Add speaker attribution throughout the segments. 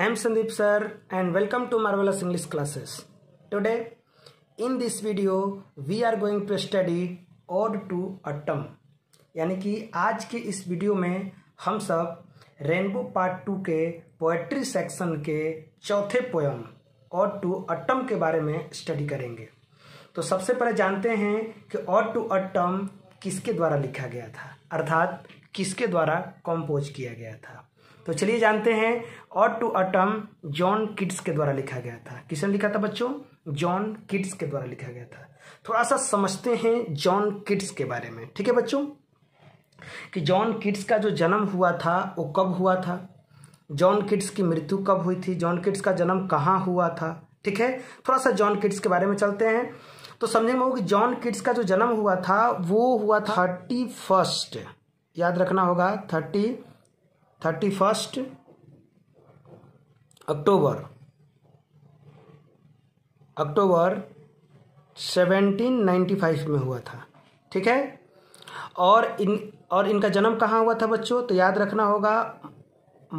Speaker 1: I am Sandeep sir and welcome to Marvelous English classes. Today in this video we are going to study Ode to Autumn यानी कि आज के इस video में हम सब रेनबो पार्ट टू के पोएट्री सेक्शन के चौथे पोयम ऑड टू अट्टम के बारे में स्टडी करेंगे तो सबसे पहले जानते हैं कि ऑड टू अट्टम किसके द्वारा लिखा गया था अर्थात किसके द्वारा कंपोज किया गया था तो चलिए जानते हैं ode to autumn John Keats के द्वारा लिखा गया था किसने लिखा था बच्चों जॉन किड्स के द्वारा लिखा गया था थोड़ा सा समझते हैं जॉन किड्स के बारे में ठीक है बच्चों कि जॉन किड्स का जो जन्म हुआ था वो कब हुआ था जॉन किड्स की मृत्यु कब हुई थी जॉन किड्स का जन्म कहाँ हुआ था ठीक है थोड़ा सा जॉन किड्स के बारे में चलते हैं तो समझेंगे कि जॉन किड्स का जो जन्म हुआ था वो हुआ थर्टी फर्स्ट याद रखना होगा thirty thirty first October October seventeen ninety five में हुआ था ठीक है और इन और इनका जन्म कहाँ हुआ था बच्चों तो याद रखना होगा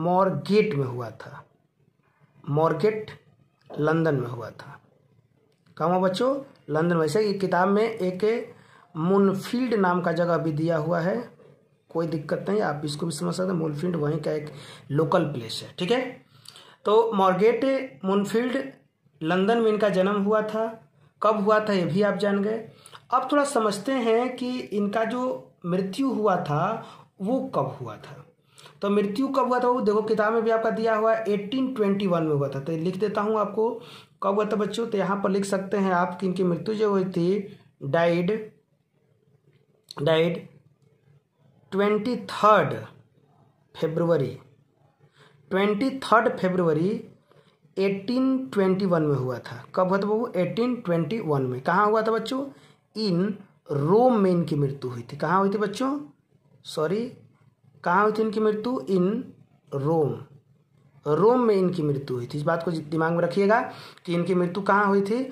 Speaker 1: मॉर्गेट में हुआ था मॉर्गेट लंदन में हुआ था कहाँ हुआ बच्चों लंदन में वैसे किताब में एक मुनफील्ड नाम का जगह भी दिया हुआ है कोई दिक्कत नहीं आप इसको भी समझ सकते हैं वहीं का एक लोकल प्लेस है ठीक है तो मॉर्गेट मोनफील्ड लंदन में इनका जन्म हुआ था कब हुआ था ये भी आप जान गए अब थोड़ा समझते हैं कि इनका जो मृत्यु हुआ था वो कब हुआ था तो मृत्यु कब हुआ था वो देखो किताब में भी आपका दिया हुआ है एटीन ट्वेंटी वन में हुआ था तो लिख देता हूँ आपको कब हुआ था बच्चों तो यहाँ पर लिख सकते हैं आप कि इनकी मृत्यु जो हुई थी died died twenty third February twenty third February eighteen twenty one में हुआ था कब हुआ था बाबू एटीन ट्वेंटी वन में कहाँ हुआ था बच्चों इन रोम में इनकी मृत्यु हुई थी कहाँ हुई थी बच्चों सॉरी कहाँ हुई थी इनकी मृत्यु इन रोम रोम में इनकी मृत्यु हुई थी इस बात को दिमाग में रखिएगा कि इनकी मृत्यु कहाँ हुई थी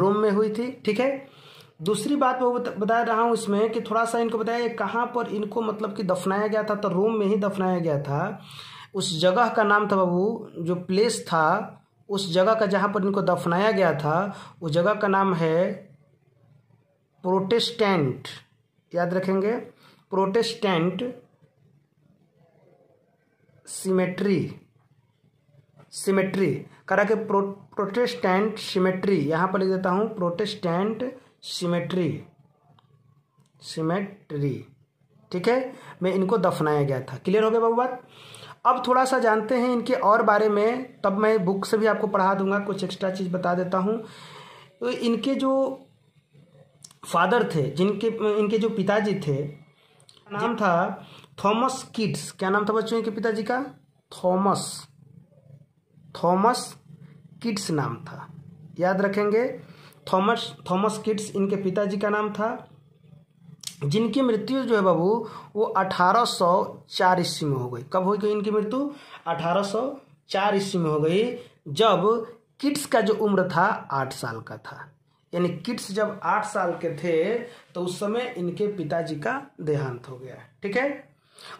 Speaker 1: रोम में हुई थी ठीक है दूसरी बात मैं बता रहा हूँ इसमें कि थोड़ा सा इनको बताया कहाँ पर इनको मतलब कि दफनाया गया था तो रोम में ही दफनाया गया था उस जगह का नाम था बाबू जो प्लेस था उस जगह का जहाँ पर इनको दफनाया गया था उस जगह का नाम है प्रोटेस्टेंट याद रखेंगे प्रोटेस्टेंट सिमेट्री सिमेट्री करा के प्रो प्रोटेस्टेंट सिमेट्री यहाँ पर लिख देता हूँ प्रोटेस्टेंट सिमेट्री सिमेट्री ठीक है मैं इनको दफनाया गया था क्लियर हो गया बाबू बात अब थोड़ा सा जानते हैं इनके और बारे में तब मैं बुक से भी आपको पढ़ा दूंगा कुछ एक्स्ट्रा चीज़ बता देता हूँ तो इनके जो फादर थे जिनके इनके जो पिताजी थे नाम था थॉमस किड्स क्या नाम था बच्चों इनके पिताजी का थॉमस थॉमस किड्स नाम था याद रखेंगे थॉमस थॉमस किट्स इनके पिताजी का नाम था जिनकी मृत्यु जो है बाबू वो अठारह सौ चार ईस्वी में हो गई कब हो गई इनकी मृत्यु अठारह सौ चार ईस्वी में हो गई जब किट्स का जो उम्र था आठ साल का था यानी किट्स जब आठ साल के थे तो उस समय इनके पिताजी का देहांत हो गया ठीक है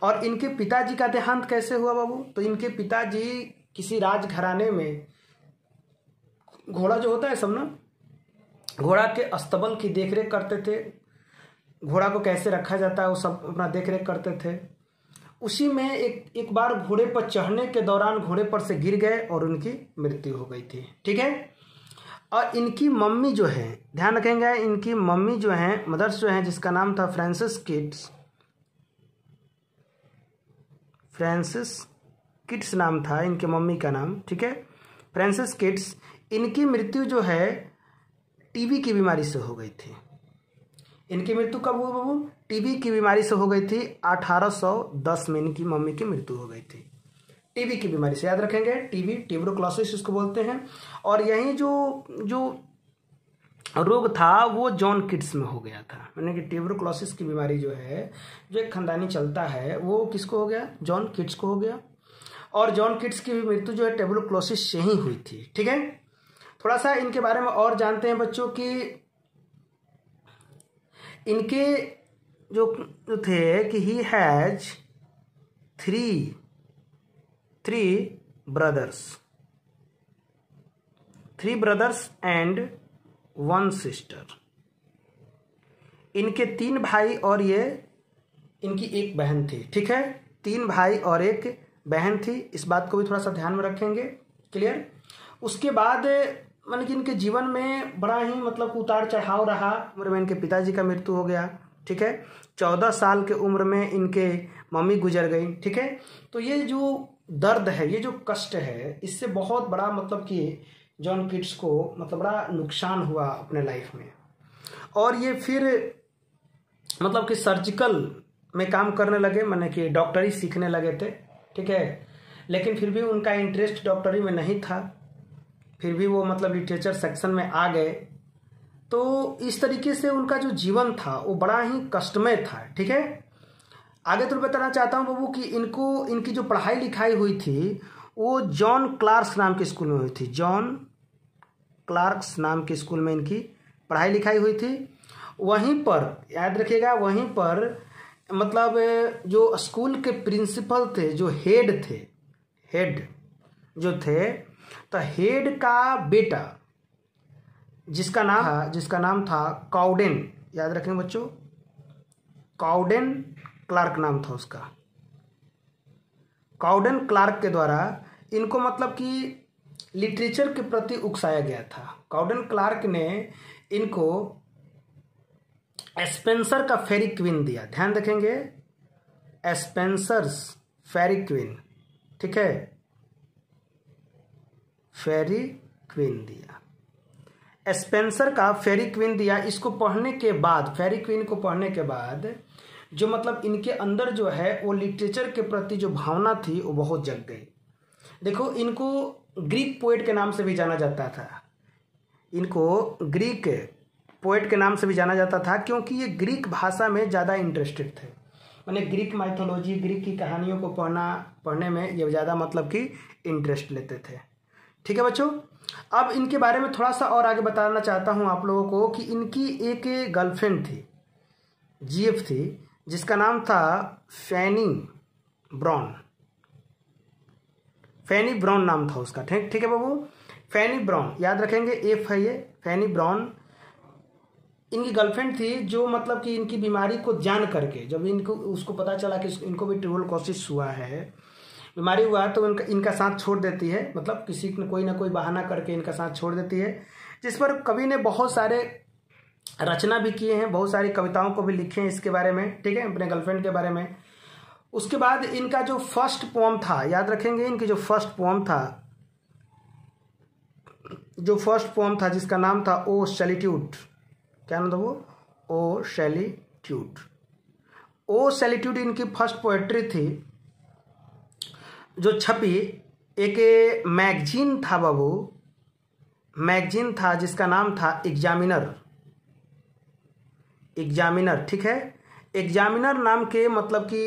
Speaker 1: और इनके पिताजी का देहांत कैसे हुआ बाबू तो इनके पिताजी किसी राजघराने में घोड़ा जो होता है सब ना घोड़ा के अस्तबल की देखरेख करते थे घोड़ा को कैसे रखा जाता है वो सब अपना देखरेख करते थे उसी में एक एक बार घोड़े पर चढ़ने के दौरान घोड़े पर से गिर गए और उनकी मृत्यु हो गई थी ठीक है और इनकी मम्मी जो है ध्यान रखेंगे इनकी मम्मी जो है मदर्स जो है जिसका नाम था फ्रांसिस किट्स फ्रांसिस किट्स नाम था इनके मम्मी का नाम ठीक है फ्रांसिस किट्स इनकी मृत्यु जो है टीबी की बीमारी से हो गई थी इनकी मृत्यु कब हुई बाबू टीबी की बीमारी से हो गई थी 1810 में इनकी मम्मी की मृत्यु हो गई थी टीबी की बीमारी से याद रखेंगे टीबी ट्यूबरोक्लोसिस इसको बोलते हैं और यही जो जो रोग था वो जॉन किड्स में हो गया था मैंने कि ट्यूबरोक्लोसिस की बीमारी जो है जो एक खानदानी चलता है वो किसको हो गया जॉन किड्स को हो गया और जॉन किड्स की मृत्यु जो है टेबलोक्लोसिस से ही हुई थी ठीक है थोड़ा सा इनके बारे में और जानते हैं बच्चों कि इनके जो थे कि he has three three brothers three brothers and one sister इनके तीन भाई और ये इनकी एक बहन थी ठीक है तीन भाई और एक बहन थी इस बात को भी थोड़ा सा ध्यान में रखेंगे क्लियर उसके बाद मतलब कि इनके जीवन में बड़ा ही मतलब उतार चढ़ाव रहा उम्र में इनके पिताजी का मृत्यु हो गया ठीक है चौदह साल के उम्र में इनके मम्मी गुजर गई ठीक है तो ये जो दर्द है ये जो कष्ट है इससे बहुत बड़ा मतलब कि जॉन किड्स को मतलब बड़ा नुकसान हुआ अपने लाइफ में और ये फिर मतलब कि सर्जिकल में काम करने लगे मैंने कि डॉक्टरी सीखने लगे थे ठीक है लेकिन फिर भी उनका इंटरेस्ट डॉक्टरी में नहीं था फिर भी वो मतलब लिटरेचर सेक्शन में आ गए तो इस तरीके से उनका जो जीवन था वो बड़ा ही कष्टमय था ठीक है आगे तो बताना चाहता हूँ बाबू कि इनको इनकी जो पढ़ाई लिखाई हुई थी वो जॉन क्लार्क्स नाम के स्कूल में हुई थी जॉन क्लार्क्स नाम के स्कूल में इनकी पढ़ाई लिखाई हुई थी वहीं पर याद रखिएगा वहीं पर मतलब जो स्कूल के प्रिंसिपल थे जो हेड थे हेड जो थे तो हेड का बेटा जिसका नाम था हाँ, जिसका नाम था काउडेन याद रखें बच्चों काउडेन क्लार्क नाम था उसका काउडेन क्लार्क के द्वारा इनको मतलब कि लिटरेचर के प्रति उकसाया गया था काउडेन क्लार्क ने इनको एस्पेंसर का फेरी क्वीन दिया ध्यान रखेंगे एस्पेंसर्स फेरी क्वीन ठीक है फेरी क्वीन दिया स्पेंसर का फेरी क्वीन दिया इसको पढ़ने के बाद फेरी क्वीन को पढ़ने के बाद जो मतलब इनके अंदर जो है वो लिटरेचर के प्रति जो भावना थी वो बहुत जग गई देखो इनको ग्रीक पोइट के नाम से भी जाना जाता था इनको ग्रीक पोइट के नाम से भी जाना जाता था क्योंकि ये ग्रीक भाषा में ज़्यादा इंटरेस्टेड थे मैंने ग्रीक माइथोलॉजी ग्रीक की कहानियों को पढ़ना पढ़ने में ये ज़्यादा मतलब कि इंटरेस्ट लेते थे ठीक है बच्चों अब इनके बारे में थोड़ा सा और आगे बताना चाहता हूँ आप लोगों को कि इनकी एक गर्लफ्रेंड थी जीएफ थी जिसका नाम था फैनी ब्राउन फैनी ब्राउन नाम था उसका ठीक ठीक है बाबू फैनी ब्राउन याद रखेंगे एफ है ये फैनी ब्राउन इनकी गर्लफ्रेंड थी जो मतलब कि इनकी बीमारी को जान करके जब इनको उसको पता चला कि इनको भी ट्यूबल कोसिस हुआ है बीमारी हुआ तो उनका इनका साथ छोड़ देती है मतलब किसी ने कोई ना कोई बहाना करके इनका साथ छोड़ देती है जिस पर कवि ने बहुत सारे रचना भी किए हैं बहुत सारी कविताओं को भी लिखे हैं इसके बारे में ठीक है अपने गर्लफ्रेंड के बारे में उसके बाद इनका जो फर्स्ट पोम था याद रखेंगे इनकी जो फर्स्ट पोम था जो फर्स्ट पोम था जिसका नाम था ओ सेलिट्यूट क्या नाम था वो ओ सेलिट्यूट ओ सेलिट्यूट इनकी फर्स्ट पोएट्री थी जो छपी एक मैगजीन था बाबू मैगजीन था जिसका नाम था एग्जामिनर एग्जामिनर ठीक है एग्जामिनर नाम के मतलब कि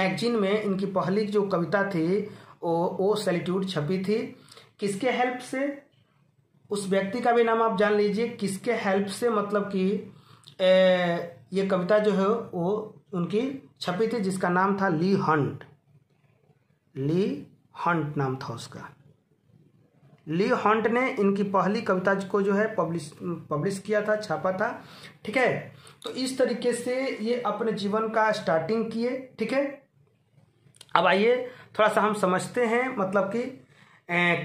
Speaker 1: मैगजीन में इनकी पहली जो कविता थी वो ओ सेलिट्यूड छपी थी किसके हेल्प से उस व्यक्ति का भी नाम आप जान लीजिए किसके हेल्प से मतलब कि ये कविता जो है वो उनकी छपी थी जिसका नाम था ली हंट ली हंट नाम था उसका ली हॉन्ट ने इनकी पहली कविता को जो है पब्लिश पब्लिश किया था छापा था ठीक है तो इस तरीके से ये अपने जीवन का स्टार्टिंग किए ठीक है अब आइए थोड़ा सा हम समझते हैं मतलब कि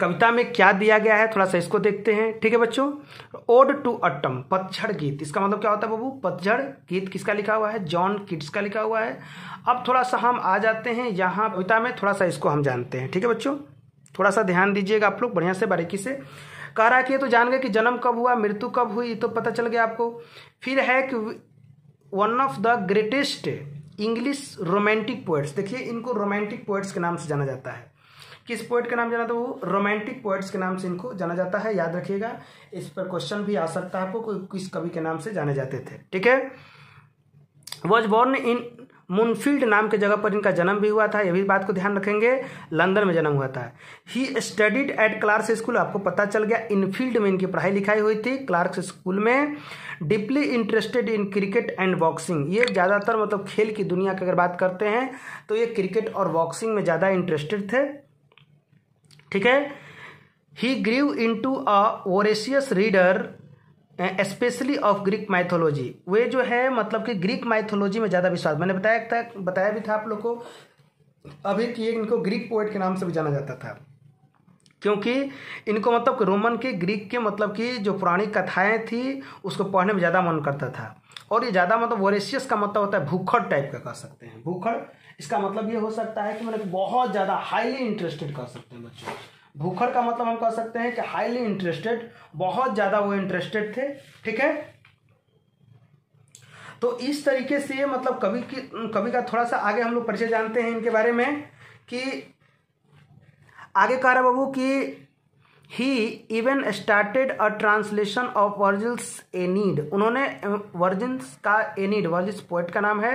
Speaker 1: कविता में क्या दिया गया है थोड़ा सा इसको देखते हैं ठीक है बच्चों ओड टू अट्टम पतझड़ गीत इसका मतलब क्या होता है बाबू पतझड़ गीत किसका लिखा हुआ है जॉन किड्स का लिखा हुआ है अब थोड़ा सा हम आ जाते हैं यहाँ कविता में थोड़ा सा इसको हम जानते हैं ठीक है बच्चों थोड़ा सा ध्यान दीजिएगा आप लोग बढ़िया से बारीकी से कह रहा है कि ये तो जान गए कि जन्म कब हुआ मृत्यु कब हुई तो पता चल गया आपको फिर है कि one of the greatest English romantic poets देखिए इनको रोमांटिक पोइट्स के नाम से जाना जाता है किस पोइट का नाम जाना था वो रोमांटिक पोइट्स के नाम से इनको जाना जाता है याद रखिएगा इस पर क्वेश्चन भी आ सकता है आपको किस कवि के नाम से जाने जाते थे ठीक है वॉज बॉर्न इन मुनफील्ड नाम के जगह पर इनका जन्म भी हुआ था यह भी बात को ध्यान रखेंगे लंदन में जन्म हुआ था he studied at Clarke school आपको पता चल गया इनफील्ड में इनकी पढ़ाई लिखाई हुई थी क्लार्क स्कूल में deeply interested in cricket and boxing ये ज़्यादातर मतलब खेल की दुनिया की अगर बात करते हैं तो ये क्रिकेट और बॉक्सिंग में ज़्यादा इंटरेस्टेड थे ठीक है he grew into a voracious reader especially of Greek mythology वे जो है मतलब कि ग्रीक माइथोलॉजी में ज़्यादा विश्वास मैंने बताया था बताया भी था आप लोग को अभी कि इनको ग्रीक पोइट के नाम से भी जाना जाता था क्योंकि इनको मतलब रोमन के ग्रीक के मतलब कि जो पुरानी कथाएं थी उसको पढ़ने में ज़्यादा मन करता था और ये ज़्यादा मतलब वोरेसियस का मतलब होता है भूखड़ टाइप का कह सकते हैं भूखड़ इसका मतलब ये हो सकता है कि मतलब बहुत ज़्यादा हाईली इंटरेस्टेड कह सकते हैं बच्चों भूखड़ का मतलब हम कह सकते हैं कि हाईली इंटरेस्टेड बहुत ज़्यादा वो इंटरेस्टेड थे ठीक है तो इस तरीके से मतलब कभी की कभी का थोड़ा सा आगे हम लोग परिचय जानते हैं इनके बारे में कि आगे कह रहा बाबू कि he even started a translation of Virgil's Aeneid उन्होंने वर्जिल्स का एनिड वर्जिल्स पोइट का नाम है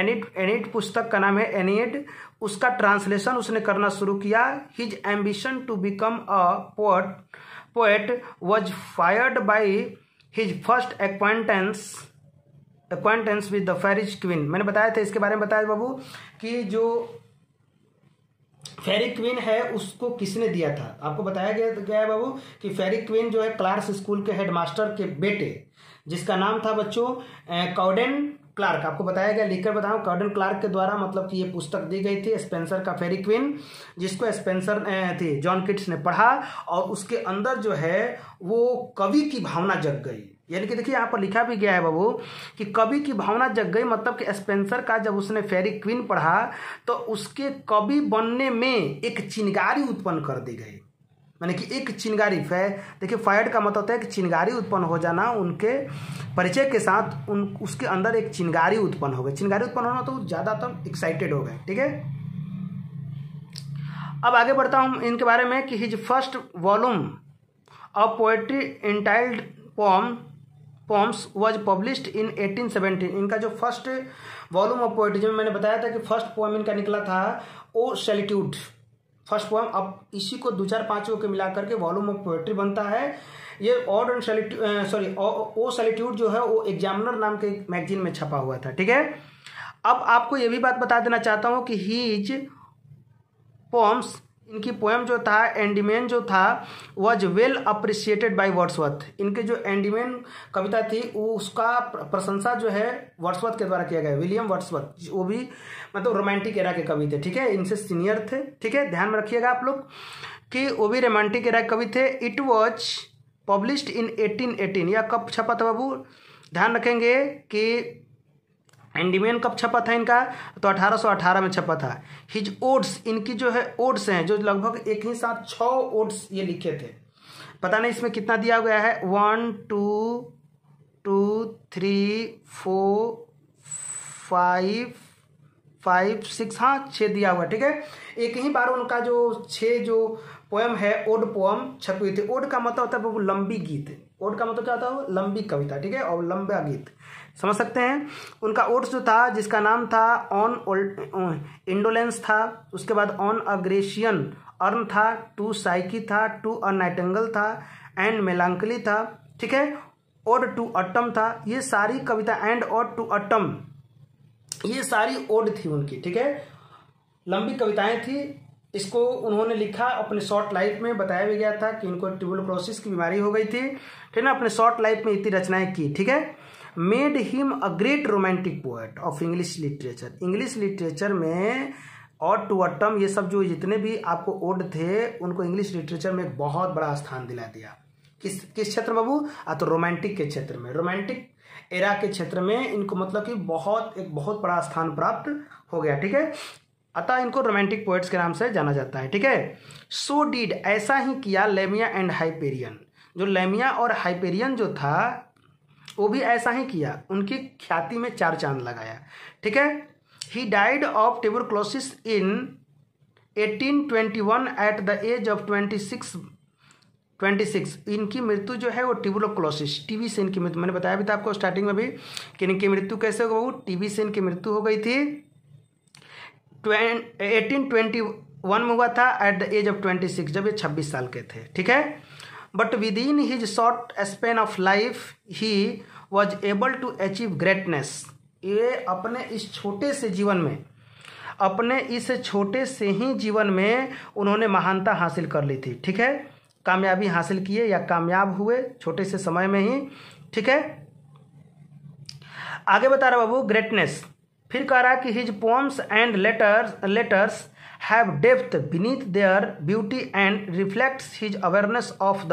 Speaker 1: एनिड एनिड पुस्तक का नाम है एनिड उसका ट्रांसलेशन उसने करना शुरू किया his ambition to become a poet poet was fired by his first acquaintance acquaintance with the Faerie Queene मैंने बताया था इसके बारे में बताया बाबू कि जो फेरिक्विन है उसको किसने दिया था आपको बताया गया गया है बाबू कि फेरिक्विन जो है क्लार्स स्कूल के हेडमास्टर के बेटे जिसका नाम था बच्चों कॉडेन क्लार्क आपको बताया गया लिखकर बताऊं कॉर्डन क्लार्क के द्वारा मतलब कि ये पुस्तक दी गई थी स्पेंसर का फेरी क्विन जिसको स्पेंसर थी जॉन किट्स ने पढ़ा और उसके अंदर जो है वो कवि की भावना जग गई यानी कि देखिए यहाँ पर लिखा भी गया है बाबू कि कवि की भावना जग गई मतलब कि स्पेंसर का जब उसने फेरी क्वीन पढ़ा तो उसके कवि बनने में एक चिनगारी उत्पन्न कर दी गई मैंने कि एक चिनगारी फै देखिए फायड का मतलब होता है कि चिनगारी उत्पन्न हो जाना उनके परिचय के साथ उन उसके अंदर एक चिनगारी उत्पन्न हो गई चिनगारी उत्पन्न होना तो ज़्यादातर एक्साइटेड हो गए ठीक है अब आगे बढ़ता हूँ इनके बारे में कि his first volume of poetry entitled poem poems was published in 1817 इनका जो फर्स्ट वॉल्यूम ऑफ पोएट्री में मैंने बताया था कि फर्स्ट पोएम इनका निकला था ओ सेलिट्यूड फर्स्ट पोएम अब इसी को दो चार पांचों के मिला करके वॉल्यूम ऑफ पोएट्री बनता है ये ode and sorry O solitude जो है वो एग्जामिनर नाम के मैगजीन में छपा हुआ था ठीक है अब आपको ये भी बात बता देना चाहता हूँ कि हीज पोम्स इनकी पोएम जो था एंडीमेन जो था was well appreciated by Wordsworth इनके जो एंडीमेन कविता थी वो उसका प्रशंसा जो है वर्ड्सवर्थ के द्वारा किया गया विलियम वर्ड्सवर्थ वो भी मतलब रोमांटिक एरा के कवि थे ठीक है इनसे सीनियर थे ठीक है ध्यान में रखिएगा आप लोग कि वो भी रोमांटिक एरा के कवि थे it was published in eighteen eighteen या कब छपा था बाबू ध्यान रखेंगे कि एंडीमेन कब छपा था इनका तो 1818 में छपा था हिज ओड्स इनकी जो है ओड्स हैं जो लगभग एक ही साथ छ ओड्स ये लिखे थे पता नहीं इसमें कितना दिया गया है one two two three four five five six हाँ छः दिया हुआ ठीक है एक ही बार उनका जो छः जो पोएम है ओड पोएम छपी हुई थी ओड का मतलब होता है लंबी गीत ओड का मतलब क्या होता है लंबी कविता ठीक है और लंबा गीत समझ सकते हैं उनका ओट्स जो था जिसका नाम था ऑन इंडोलेंस था उसके बाद ऑन अग्रेशियन अर्न था टू साइकी था टू अ नाइटेंगल था एंड मेलांकली था ठीक है ओड टू अट्टम था ये सारी कविता एंड ओड टू अट्टम ये सारी ओड थी उनकी ठीक है लंबी कविताएं थी इसको उन्होंने लिखा अपने शॉर्ट लाइफ में बताया भी गया था कि इनको ट्यूबुलोक्रोसिस की बीमारी हो गई थी ठीक है ना अपने शॉर्ट लाइफ में इतनी रचनाएं की ठीक है made him a great romantic poet of English literature English literature में और टू अटम ये सब जो जितने भी आपको ओड थे उनको इंग्लिश लिटरेचर में एक बहुत बड़ा स्थान दिला दिया किस किस क्षेत्र में बाबू आ तो रोमांटिक के क्षेत्र में रोमांटिक एरा के क्षेत्र में इनको मतलब कि बहुत एक बहुत बड़ा स्थान प्राप्त हो गया ठीक है अतः इनको रोमांटिक पोइट्स के नाम से जाना जाता है ठीक है सो डीड ऐसा ही किया लेमिया एंड हाइपेरियन जो लेमिया और हाइपेरियन जो था वो भी ऐसा ही किया उनकी ख्याति में चार चांद लगाया ठीक है he died of tuberculosis in 1821 at the age of 26 26 इनकी मृत्यु जो है वो ट्यूबुलोक्लोसिस टीबी से इनकी मृत्यु मैंने बताया भी था आपको स्टार्टिंग में भी कि इनकी मृत्यु कैसे हो टीबी से इनकी मृत्यु हो गई थी एटीन ट्वेंटी वन में हुआ था at the age of twenty six जब ये छब्बीस साल के थे ठीक है but within his short span of life he was able to achieve greatness ये अपने इस छोटे से जीवन में अपने इस छोटे से ही जीवन में उन्होंने महानता हासिल कर ली थी ठीक है कामयाबी हासिल किए या कामयाब हुए छोटे से समय में ही ठीक है आगे बता रहा बाबू ग्रेटनेस फिर कह रहा कि his poems and letters letters have depth beneath their beauty and reflects his awareness of the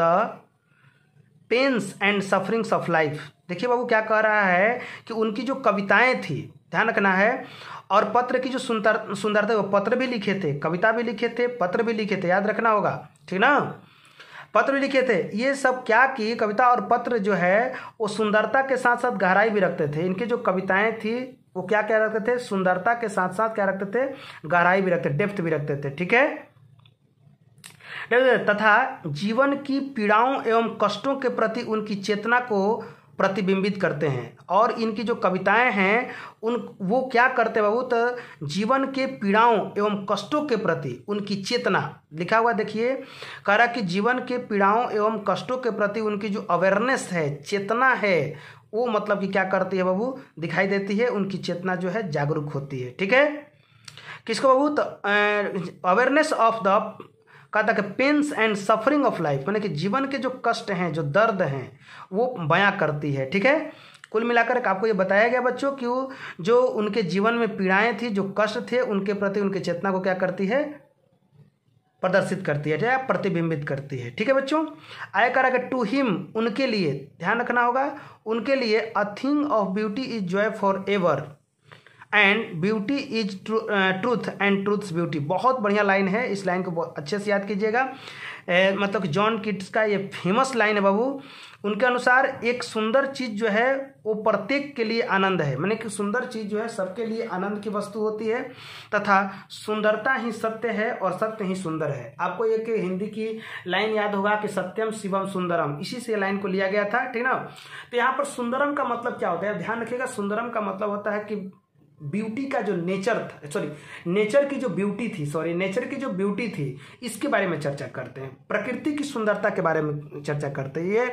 Speaker 1: pains and sufferings of life देखिए बाबू क्या कह रहा है कि उनकी जो कविताएं थी ध्यान रखना है और पत्र की जो सुंदर सुंदरता वो पत्र भी लिखे थे कविता भी लिखे थे पत्र भी लिखे थे याद रखना होगा ठीक ना पत्र भी लिखे थे ये सब क्या कि कविता और पत्र जो है वो सुंदरता के साथ साथ गहराई भी रखते थे इनकी जो कविताएं थी वो क्या क्या रखते थे सुंदरता के साथ साथ क्या रखते थे गहराई भी रखते डेप्थ भी रखते थे ठीक है तथा जीवन की पीड़ाओं एवं कष्टों के प्रति उनकी चेतना को प्रतिबिंबित करते हैं और इनकी जो कविताएं हैं उन वो क्या करते बहुत जीवन के पीड़ाओं एवं कष्टों के प्रति उनकी चेतना लिखा हुआ देखिए कह रहा कि जीवन के पीड़ाओं एवं कष्टों के प्रति उनकी जो अवेयरनेस है चेतना है वो मतलब कि क्या करती है बाबू दिखाई देती है उनकी चेतना जो है जागरूक होती है ठीक है किसको बाबू तो अवेयरनेस ऑफ द कहा था कि pains and suffering of life मैंने कि जीवन के जो कष्ट हैं जो दर्द हैं वो बयां करती है ठीक है कुल मिलाकर आपको ये बताया गया बच्चों कि वो जो उनके जीवन में पीड़ाएं थी जो कष्ट थे उनके प्रति उनकी चेतना को क्या करती है प्रदर्शित करती है या प्रतिबिंबित करती है ठीक है बच्चों आयकर अगर टू हिम उनके लिए ध्यान रखना होगा उनके लिए a thing of beauty is joy for ever and beauty is truth and truth's beauty बहुत बढ़िया लाइन है इस लाइन को अच्छे से याद कीजिएगा ए, मतलब जॉन किट्स का ये फेमस लाइन है बाबू उनके अनुसार एक सुंदर चीज़ जो है वो प्रत्येक के लिए आनंद है मैंने कि सुंदर चीज़ जो है सबके लिए आनंद की वस्तु होती है तथा सुंदरता ही सत्य है और सत्य ही सुंदर है आपको एक हिंदी की लाइन याद होगा कि सत्यम शिवम सुंदरम इसी से लाइन को लिया गया था ठीक ना तो यहाँ पर सुंदरम का मतलब क्या होता है ध्यान रखिएगा सुंदरम का मतलब होता है कि ब्यूटी का जो नेचर था सॉरी नेचर की जो ब्यूटी थी सॉरी नेचर की जो ब्यूटी थी इसके बारे में चर्चा करते हैं प्रकृति की सुंदरता के बारे में चर्चा करते हैं ये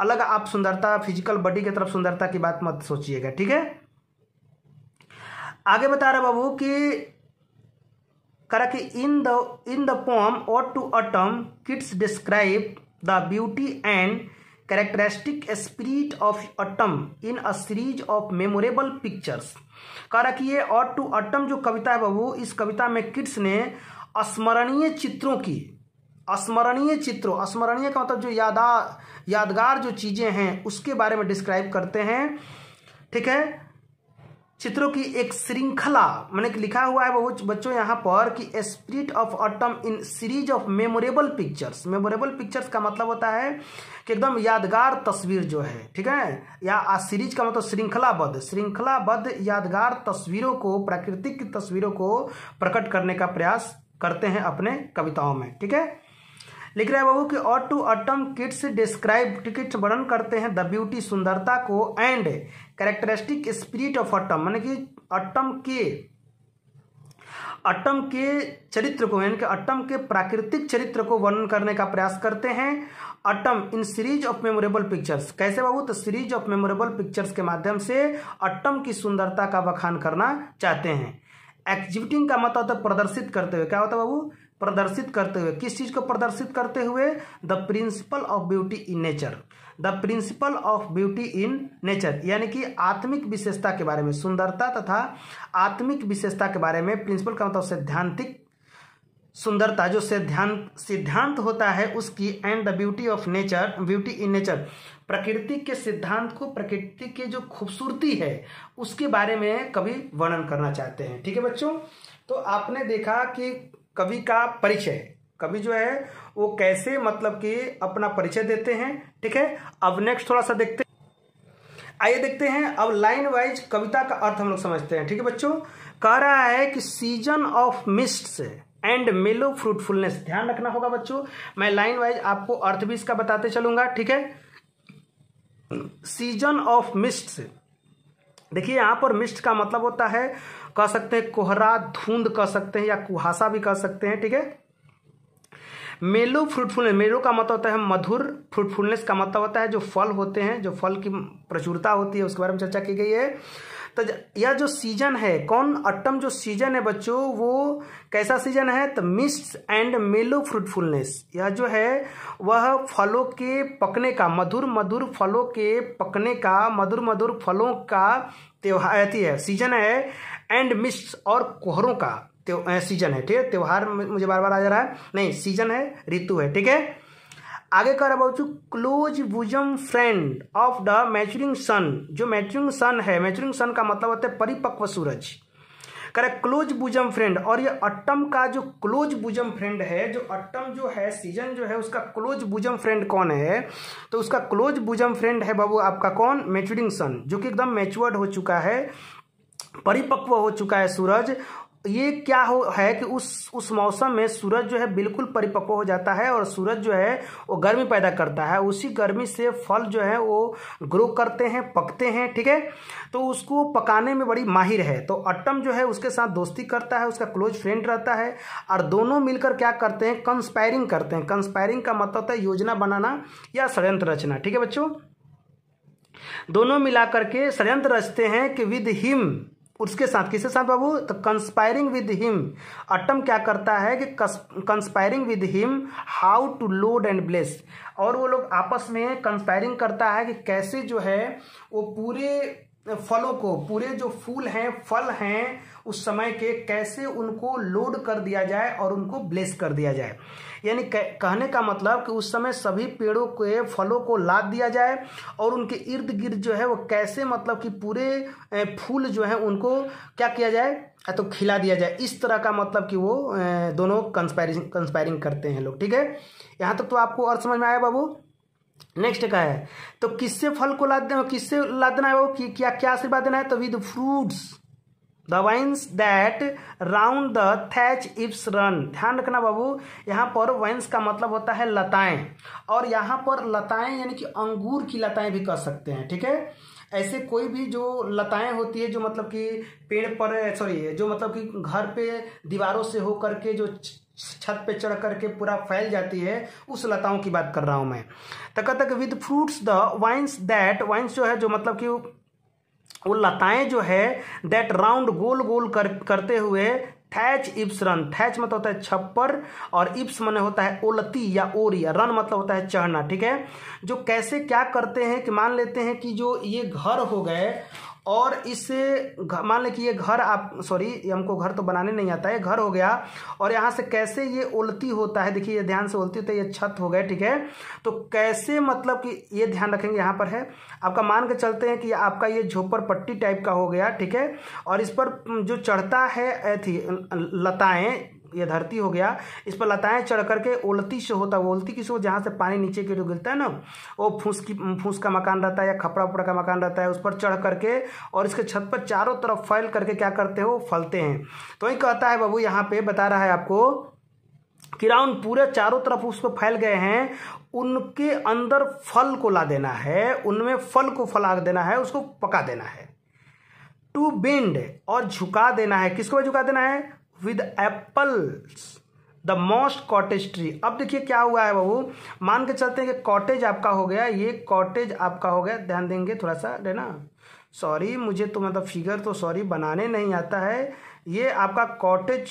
Speaker 1: अलग आप सुंदरता फिजिकल बॉडी की तरफ सुंदरता की बात मत सोचिएगा ठीक है आगे बता रहे बाबू कि करा कि in the in the poem ode to autumn Keats describe the beauty and characteristic spirit of autumn in a series of memorable pictures कह ये ऑट टू अटम जो कविता है बाबू इस कविता में किड्स ने स्मरणीय चित्रों की स्मरणीय चित्रों स्मरणीय का मतलब जो यादा यादगार जो चीज़ें हैं उसके बारे में डिस्क्राइब करते हैं ठीक है चित्रों की एक श्रृंखला मैंने लिखा हुआ है बहुत बच्चों यहाँ पर कि spirit of autumn in series of memorable pictures memorable pictures का मतलब होता है कि एकदम यादगार तस्वीर जो है ठीक है या सीरीज का मतलब श्रृंखलाबद्ध श्रृंखलाबद्ध यादगार तस्वीरों को प्राकृतिक की तस्वीरों को प्रकट करने का प्रयास करते हैं अपने कविताओं में ठीक है लिख रहे हैं बाबू कि ode to autumn Keats describe टिकट वर्णन करते हैं द ब्यूटी सुंदरता को and characteristic spirit of autumn मान कि अटम के अट्टम के चरित्र को यानी कि अट्टम के प्राकृतिक चरित्र को वर्णन करने का प्रयास करते हैं autumn in series of memorable pictures कैसे बाबू तो सीरीज ऑफ मेमोरेबल पिक्चर्स के माध्यम से अट्टम की सुंदरता का बखान करना चाहते हैं एक्जिबिटिंग का मतलब तो प्रदर्शित करते हुए क्या होता है बाबू प्रदर्शित करते हुए किस चीज़ को प्रदर्शित करते हुए the principle of beauty in nature the principle of beauty in nature यानी कि आत्मिक विशेषता के बारे में सुंदरता तथा आत्मिक विशेषता के बारे में प्रिंसिपल का मतलब सैद्धांतिक सुंदरता जो सिद्धांत सिद्धांत होता है उसकी and the beauty of nature beauty in nature प्रकृति के सिद्धांत को प्रकृति के जो खूबसूरती है उसके बारे में कभी वर्णन करना चाहते हैं ठीक है बच्चों तो आपने देखा कि कवि का परिचय कवि जो है वो कैसे मतलब कि अपना परिचय देते हैं ठीक है अब नेक्स्ट थोड़ा सा देखते आइए देखते हैं अब लाइन वाइज कविता का अर्थ हम लोग समझते हैं ठीक है बच्चों कह रहा है कि सीजन ऑफ मिस्ट से एंड मेलो फ्रूटफुलनेस ध्यान रखना होगा बच्चों मैं लाइन वाइज आपको अर्थ भी इसका बताते चलूंगा ठीक है सीजन ऑफ मिस्ट देखिए यहां पर मिस्ट का मतलब होता है कह सकते हैं कोहरा धुंध कह सकते हैं या कुहासा भी कह सकते हैं ठीक है मेलो फ्रूटफुलनेस मेलो का मतलब होता है मधुर फ्रूटफुलनेस का मतलब होता है जो फल होते हैं जो फल की प्रचुरता होती है उसके बारे में चर्चा की गई है तो यह जो सीजन है कौन अट्टम जो सीजन है बच्चों वो कैसा सीजन है तो मिस्ट एंड मेलो फ्रूटफुलनेस यह जो है वह फलों के पकने का मधुर मधुर फलों के पकने का मधुर मधुर फलों का त्यौहार अति है सीजन है एंड मिस्ट और कोहरों का सीजन है ठीक है त्यौहार मुझे बार बार आ जा रहा है नहीं सीजन है ऋतु है ठीक है आगे कह रहा हूँ close bosom friend of the maturing sun जो मैचुरिंग सन है मैचुरिंग सन का मतलब होता है परिपक्व सूरज कह रहा क्लोज बुजम फ्रेंड और ये अट्टम का जो क्लोज बुजम फ्रेंड है जो अट्टम जो है सीजन जो है उसका क्लोज बुजम फ्रेंड कौन है तो उसका क्लोज बुजम फ्रेंड है बाबू आपका कौन मैचुरिंग सन जो कि एकदम मेच्योर्ड हो चुका है परिपक्व हो चुका है सूरज ये क्या हो है कि उस उस मौसम में सूरज जो है बिल्कुल परिपक्व हो जाता है और सूरज जो है वो गर्मी पैदा करता है उसी गर्मी से फल जो है वो ग्रो करते हैं पकते हैं ठीक है तो उसको पकाने में बड़ी माहिर है तो अट्टम जो है उसके साथ दोस्ती करता है उसका क्लोज फ्रेंड रहता है और दोनों मिलकर क्या करते हैं कंस्पायरिंग करते हैं कंस्पायरिंग का मतलब होता है योजना बनाना या षडयंत्र रचना ठीक है बच्चों दोनों मिलाकर के षडयंत्र रचते हैं कि विद हिम उसके साथ किसके साथ बाबू तो कंस्पायरिंग विद हिम अटम क्या करता है कि conspiring with him how to load and bless और वो लोग आपस में कंस्पायरिंग करता है कि कैसे जो है वो पूरे फलों को पूरे जो फूल हैं फल हैं उस समय के कैसे उनको लोड कर दिया जाए और उनको ब्लेस कर दिया जाए यानी कहने का मतलब कि उस समय सभी पेड़ों के फलों को लाद दिया जाए और उनके इर्द गिर्द जो है वो कैसे मतलब कि पूरे फूल जो है उनको क्या किया जाए तो खिला दिया जाए इस तरह का मतलब कि वो दोनों कंस्पायरिंग कंस्पायरिंग करते हैं लोग ठीक है यहाँ तक तो आपको और समझ में आया बाबू नेक्स्ट का है तो किससे फल को लाद देना किससे लाद देना है वो कि क्या क्या आशीर्वाद देना है तो with fruits the vines that round the thatch eaves run ध्यान रखना बाबू यहाँ पर वाइंस का मतलब होता है लताएं और यहाँ पर लताएं यानी कि अंगूर की लताएं भी कह सकते हैं ठीक है ऐसे कोई भी जो लताएं होती है जो मतलब कि पेड़ पर सॉरी जो मतलब कि घर पे दीवारों से होकर के जो छत पे चढ़ करके पूरा फैल जाती है उस लताओं की बात कर रहा हूँ मैं तक तक with fruits the vines that vines जो है जो मतलब कि वो लताएं जो है दैट राउंड गोल गोल कर करते हुए थैच इप्स रन थैच मतलब होता है छप्पर और इप्स मने होता है ओलती या ओरिया रन मतलब होता है चढ़ना ठीक है जो कैसे क्या करते हैं कि मान लेते हैं कि जो ये घर हो गए और इससे मान लें कि ये घर आप सॉरी हमको घर तो बनाने नहीं आता है घर हो गया और यहाँ से कैसे ये उल्टी होता है देखिए ये ध्यान से उल्टी होता है ये छत हो गया ठीक है तो कैसे मतलब कि ये ध्यान रखेंगे यहाँ पर है आपका मान के चलते हैं कि आपका ये झोपर पट्टी टाइप का हो गया ठीक है और इस पर जो चढ़ता है थी लताएँ ये धरती हो गया इस पर लताएं चढ़ करके ओलती से होता है ओलती किसको जहाँ से पानी नीचे की गिरता है ना वो फूस की फूस का मकान रहता है या खपड़ा उपड़ा का मकान रहता है उस पर चढ़ करके और इसके छत पर चारों तरफ फैल करके क्या करते हो फलते हैं तो वही कहता है बाबू यहाँ पे बता रहा है आपको किराउन पूरे चारों तरफ उस पर फैल गए हैं उनके अंदर फल को ला देना है उनमें फल को फला देना है उसको पका देना है टू बेंड और झुका देना है किसको झुका देना है with apples the most cottage tree अब देखिए क्या हुआ है बाबू मान के चलते हैं कि कॉटेज आपका हो गया ये कॉटेज आपका हो गया ध्यान देंगे थोड़ा सा है सॉरी मुझे तो मतलब फिगर तो सॉरी बनाने नहीं आता है ये आपका कॉटेज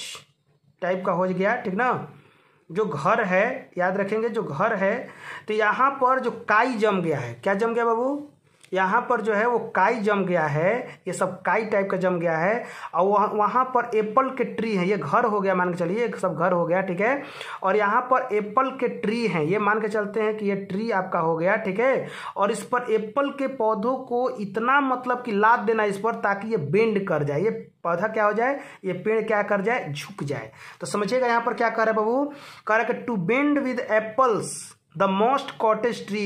Speaker 1: टाइप का हो गया ठीक ना जो घर है याद रखेंगे जो घर है तो यहाँ पर जो काई जम गया है क्या जम गया बाबू यहाँ पर जो है वो काई जम गया है ये सब काई टाइप का जम गया है और वह, वहाँ पर एप्पल के ट्री हैं ये घर हो गया मान के चलिए सब घर हो गया ठीक है और यहाँ पर एप्पल के ट्री हैं ये मान के चलते हैं कि ये ट्री आपका हो गया ठीक है और इस पर एप्पल के पौधों को इतना मतलब कि लाद देना इस पर ताकि ये बेंड कर जाए ये पौधा क्या हो जाए ये पेड़ क्या कर जाए झुक जाए तो समझिएगा यहाँ पर क्या कह रहे बाबू कह रहा है कि to bend with apples the most cottage tree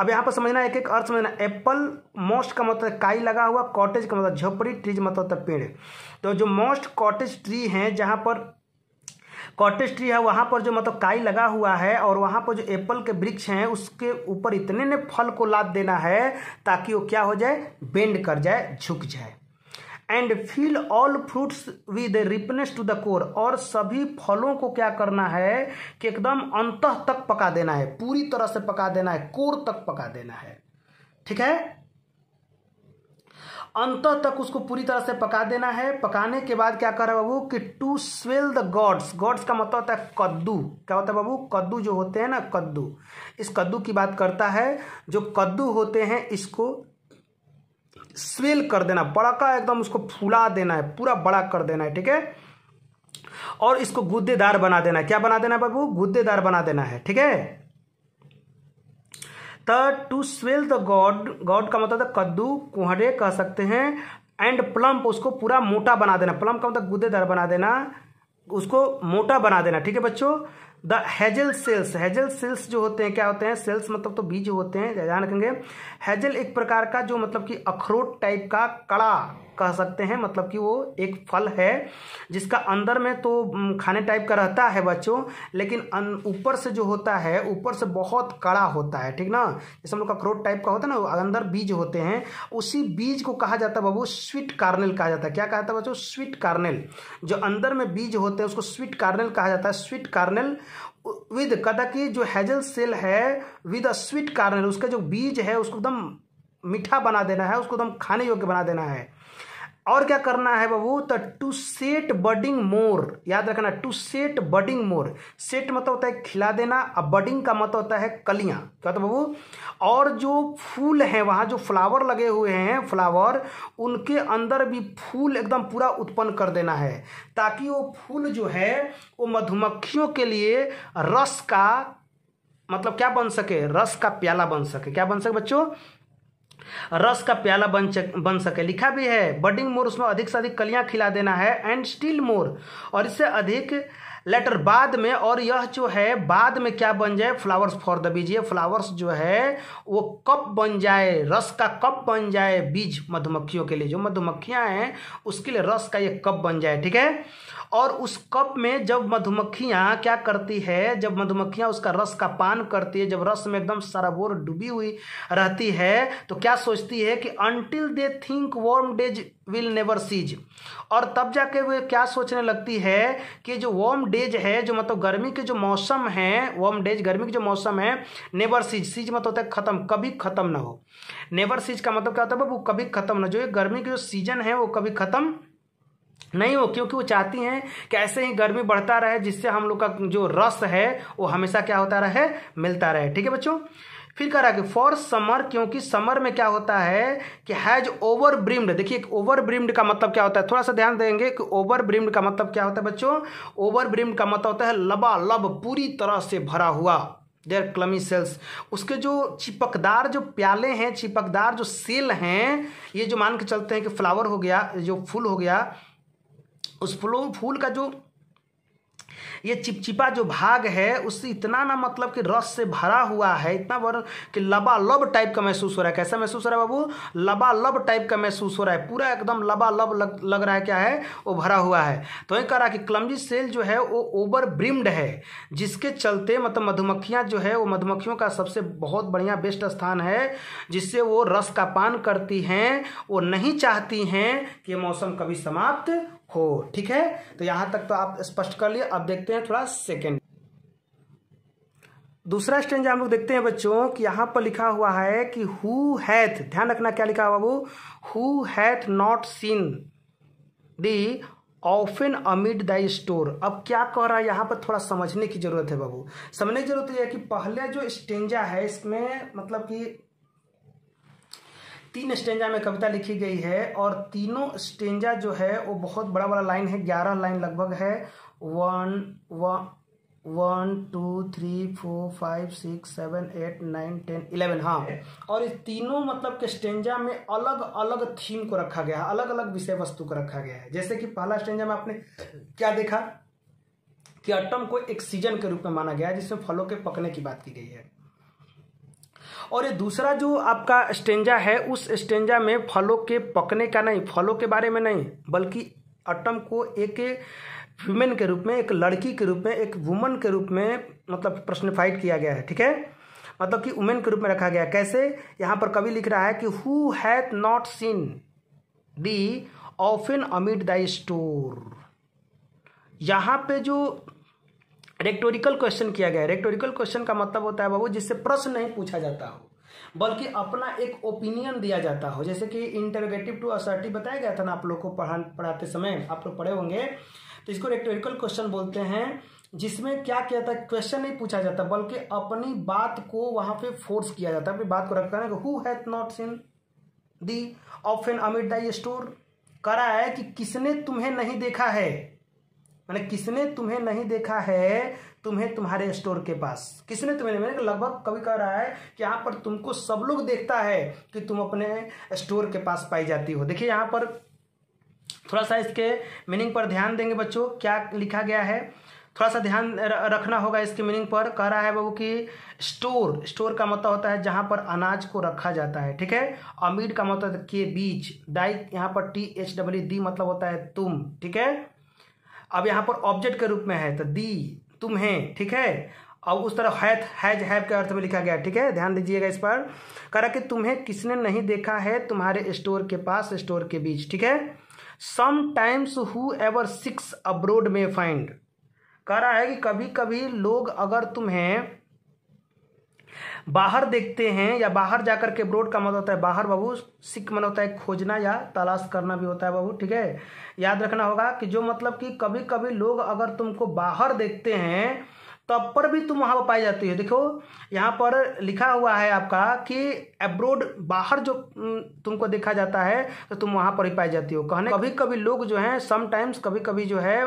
Speaker 1: अब यहाँ पर समझना एक एक अर्थ समझना एप्पल मोस्ट का मतलब काई लगा हुआ कॉटेज का मतलब झोपड़ी ट्रीज मतलब पेड़ तो जो मोस्ट कॉटेज ट्री है जहाँ पर कॉटेज ट्री है वहाँ पर जो मतलब काई लगा हुआ है और वहाँ पर जो एप्पल के वृक्ष हैं उसके ऊपर इतने ने फल को लाद देना है ताकि वो क्या हो जाए बेंड कर जाए झुक जाए and fill all fruits with ripeness to the core और सभी फलों को क्या करना है कि एकदम अंत तक पका देना है पूरी तरह से पका देना है कोर तक पका देना है ठीक है अंत तक उसको पूरी तरह से पका देना है पकाने के बाद क्या करे बाबू कि to swell the gourds gourds का मतलब होता है कद्दू क्या होता है बाबू कद्दू जो होते हैं ना कद्दू इस कद्दू की बात करता है जो कद्दू होते हैं इसको स्वेल कर देना बड़ा का एकदम उसको फुला देना है पूरा बड़ा कर देना है ठीक है और इसको गुद्देदार बना देना है क्या बना देना है बाबू गुद्देदार बना देना है ठीक है the to swell the gourd gourd का मतलब कद्दू कुहरे कह सकते हैं एंड प्लम्प उसको पूरा मोटा बना देना प्लम्प का मतलब गुद्देदार बना देना उसको मोटा बना देना ठीक है बच्चों the hazel shells hazel shells जो होते हैं क्या होते हैं सेल्स मतलब तो बीज होते हैं ध्यान रखेंगे हेजल एक प्रकार का जो मतलब कि अखरोट टाइप का कड़ा कह सकते हैं मतलब कि वो एक फल है जिसका अंदर में तो खाने टाइप का रहता है बच्चों लेकिन ऊपर से जो होता है ऊपर से बहुत कड़ा होता है ठीक ना जैसे हम लोग का क्रोट टाइप का होता है ना अंदर बीज होते हैं उसी बीज को कहा जाता है बाबू स्वीट कार्नल कहा जाता है क्या कहा जाता है बच्चों स्वीट कार्नल जो अंदर में बीज होते हैं उसको स्वीट कार्नल कहा जाता है स्वीट कार्नल विद कदा की जो हैजल सेल है विद अ स्वीट कार्नल उसका जो बीज है उसको एकदम मीठा बना देना है उसको एकदम खाने योग्य बना देना है और क्या करना है बाबू तो टू सेट बडिंग मोर याद रखना to set budding more set मतलब होता है खिला देना और बडिंग का मतलब होता है कलियां क्या तो बाबू और जो फूल हैं वहाँ जो फ्लावर लगे हुए हैं फ्लावर उनके अंदर भी फूल एकदम पूरा उत्पन्न कर देना है ताकि वो फूल जो है वो मधुमक्खियों के लिए रस का मतलब क्या बन सके रस का प्याला बन सके क्या बन सके बच्चों रस का प्याला बन चक, बन सके लिखा भी है बडिंग मोर उसमें अधिक से अधिक कलियां खिला देना है एंड स्टील मोर और इससे अधिक लेटर बाद में और यह जो है बाद में क्या बन जाए फ्लावर्स फॉर द बीज ये फ्लावर्स जो है वो कप बन जाए रस का कप बन जाए बीज मधुमक्खियों के लिए जो मधुमक्खियां हैं उसके लिए रस का ये कप बन जाए ठीक है और उस कप में जब मधुमक्खियाँ क्या करती है जब मधुमक्खियाँ उसका रस का पान करती है जब रस में एकदम सराबोर डूबी हुई रहती है तो क्या सोचती है कि until they think warm days will never cease और तब जाके वे क्या सोचने लगती है कि जो वॉर्म डेज है जो मतलब गर्मी के जो मौसम है वॉर्म डेज गर्मी के जो मौसम है नेवर सीज सीज मतलब होता है ख़त्म कभी ख़त्म ना हो नेवर सीज का मतलब क्या होता है वो कभी ख़त्म ना जो ये गर्मी के जो सीजन है वो कभी ख़त्म नहीं हो क्योंकि वो चाहती हैं कि ऐसे ही गर्मी बढ़ता रहे जिससे हम लोग का जो रस है वो हमेशा क्या होता रहे मिलता रहे ठीक है बच्चों फिर कह रहा है कि फॉर समर क्योंकि समर में क्या होता है कि हैज ओवर ब्रिम्ड देखिए ओवर ब्रिम्ड का मतलब क्या होता है थोड़ा सा ध्यान देंगे कि ओवर ब्रिम्ड का मतलब क्या होता है बच्चों ओवर ब्रिम्ड का मतलब होता है लबा लब पूरी तरह से भरा हुआ देयर क्लमी सेल्स उसके जो चिपकदार जो प्याले हैं चिपकदार जो सेल हैं ये जो मान के चलते हैं कि फ्लावर हो गया जो फूल हो गया उस फूलों फूल का जो ये चिपचिपा जो भाग है उससे इतना ना मतलब कि रस से भरा हुआ है इतना भर कि लबालब टाइप का महसूस हो रहा है कैसा महसूस हो रहा है बाबू लबालब टाइप का महसूस हो रहा है पूरा एकदम लबालब लग, लग रहा है क्या है वो भरा हुआ है तो ये कह रहा है कि क्लमजी सेल जो है वो ओवर ब्रिम्ड है जिसके चलते मतलब मधुमक्खियाँ जो है वो मधुमक्खियों का सबसे बहुत बढ़िया बेस्ट स्थान है जिससे वो रस का पान करती हैं वो नहीं चाहती हैं कि मौसम कभी समाप्त हो ठीक है तो यहां तक तो आप स्पष्ट कर लिए अब देखते हैं थोड़ा सेकेंड दूसरा स्टेंजा हम लोग देखते हैं बच्चों कि यहां पर लिखा हुआ है कि हु हैथ ध्यान रखना क्या लिखा हुआ वो who hath not seen thee often amid the store अब क्या कह रहा है यहाँ पर थोड़ा समझने की जरूरत है बाबू समझने की जरूरत यह है कि पहले जो स्टेंजा है इसमें मतलब कि तीन स्टेंजा में कविता लिखी गई है और तीनों स्टेंजा जो है वो बहुत बड़ा बड़ा लाइन है ग्यारह लाइन लगभग है one one two three four five six seven eight nine ten eleven हाँ और इस तीनों मतलब के स्टेंजा में अलग अलग थीम को रखा गया है अलग अलग विषय वस्तु को रखा गया है जैसे कि पहला स्टेंजा में आपने क्या देखा कि अट्टम को एक सीजन के रूप में माना गया है जिसमें फलों के पकने की बात की गई है और ये दूसरा जो आपका स्टेंजा है उस स्टेंजा में फलों के पकने का नहीं फलों के बारे में नहीं बल्कि अटम को एक वुमेन के रूप में एक लड़की के रूप में एक वुमन के रूप में मतलब प्रश्नफाइट किया गया है ठीक है मतलब कि वुमेन के रूप में रखा गया है कैसे यहाँ पर कवि लिख रहा है कि who hath not seen thee often amid thy store यहाँ पे जो रेक्टोरिकल क्वेश्चन किया गया है रेक्टोरिकल क्वेश्चन का मतलब होता है बाबू जिससे प्रश्न नहीं पूछा जाता हो बल्कि अपना एक ओपिनियन दिया जाता हो जैसे कि इंटरगेटिव टू असर्टिव बताया गया था ना आप लोग को पढ़ा पढ़ाते समय आप लोग पढ़े होंगे तो इसको रेक्टोरिकल क्वेश्चन बोलते हैं जिसमें क्या किया था क्वेश्चन नहीं पूछा जाता बल्कि अपनी बात को वहां पे फोर्स किया जाता है अपनी बात को रखता है who hath not seen thee often amid thy store करा है कि किसने तुम्हें नहीं देखा है मैंने किसने तुम्हें नहीं देखा है तुम्हें तुम्हारे स्टोर के पास किसने तुम्हें मैंने लगभग कभी कह रहा है कि यहाँ पर तुमको सब लोग देखता है कि तुम अपने स्टोर के पास पाई जाती हो देखिए यहाँ पर थोड़ा सा इसके मीनिंग पर ध्यान देंगे बच्चों क्या लिखा गया है थोड़ा सा ध्यान रखना होगा इसके मीनिंग पर कह रहा है बाबू कि स्टोर स्टोर का मतलब होता है जहाँ पर अनाज को रखा जाता है ठीक है अमीर का मतलब के बीच डाइक यहाँ पर टी एच डब्ल्यू डी मतलब होता है तुम ठीक है अब यहाँ पर ऑब्जेक्ट के रूप में है तो दी तुम ठीक है अब उस तरह हैथ हैज हैव के अर्थ में लिखा गया ठीक है ध्यान दीजिएगा इस पर कह रहा कि तुम्हें किसने नहीं देखा है तुम्हारे स्टोर के पास स्टोर के बीच ठीक है sometimes whoever seeks abroad may find कह रहा है कि कभी कभी लोग अगर तुम्हें बाहर देखते हैं या बाहर जाकर के ब्रोड का मत मतलब होता है बाहर बाबू सिक मन मतलब होता है खोजना या तलाश करना भी होता है बाबू ठीक है याद रखना होगा कि जो मतलब कि कभी कभी लोग अगर तुमको बाहर देखते हैं तब पर भी तुम वहाँ पर पाई जाती हो देखो यहाँ पर लिखा हुआ है आपका कि अब्रोड बाहर जो तुमको देखा जाता है तो तुम वहाँ पर ही पाई जाती हो कहने कभी कभी लोग जो हैं समटाइम्स कभी कभी जो है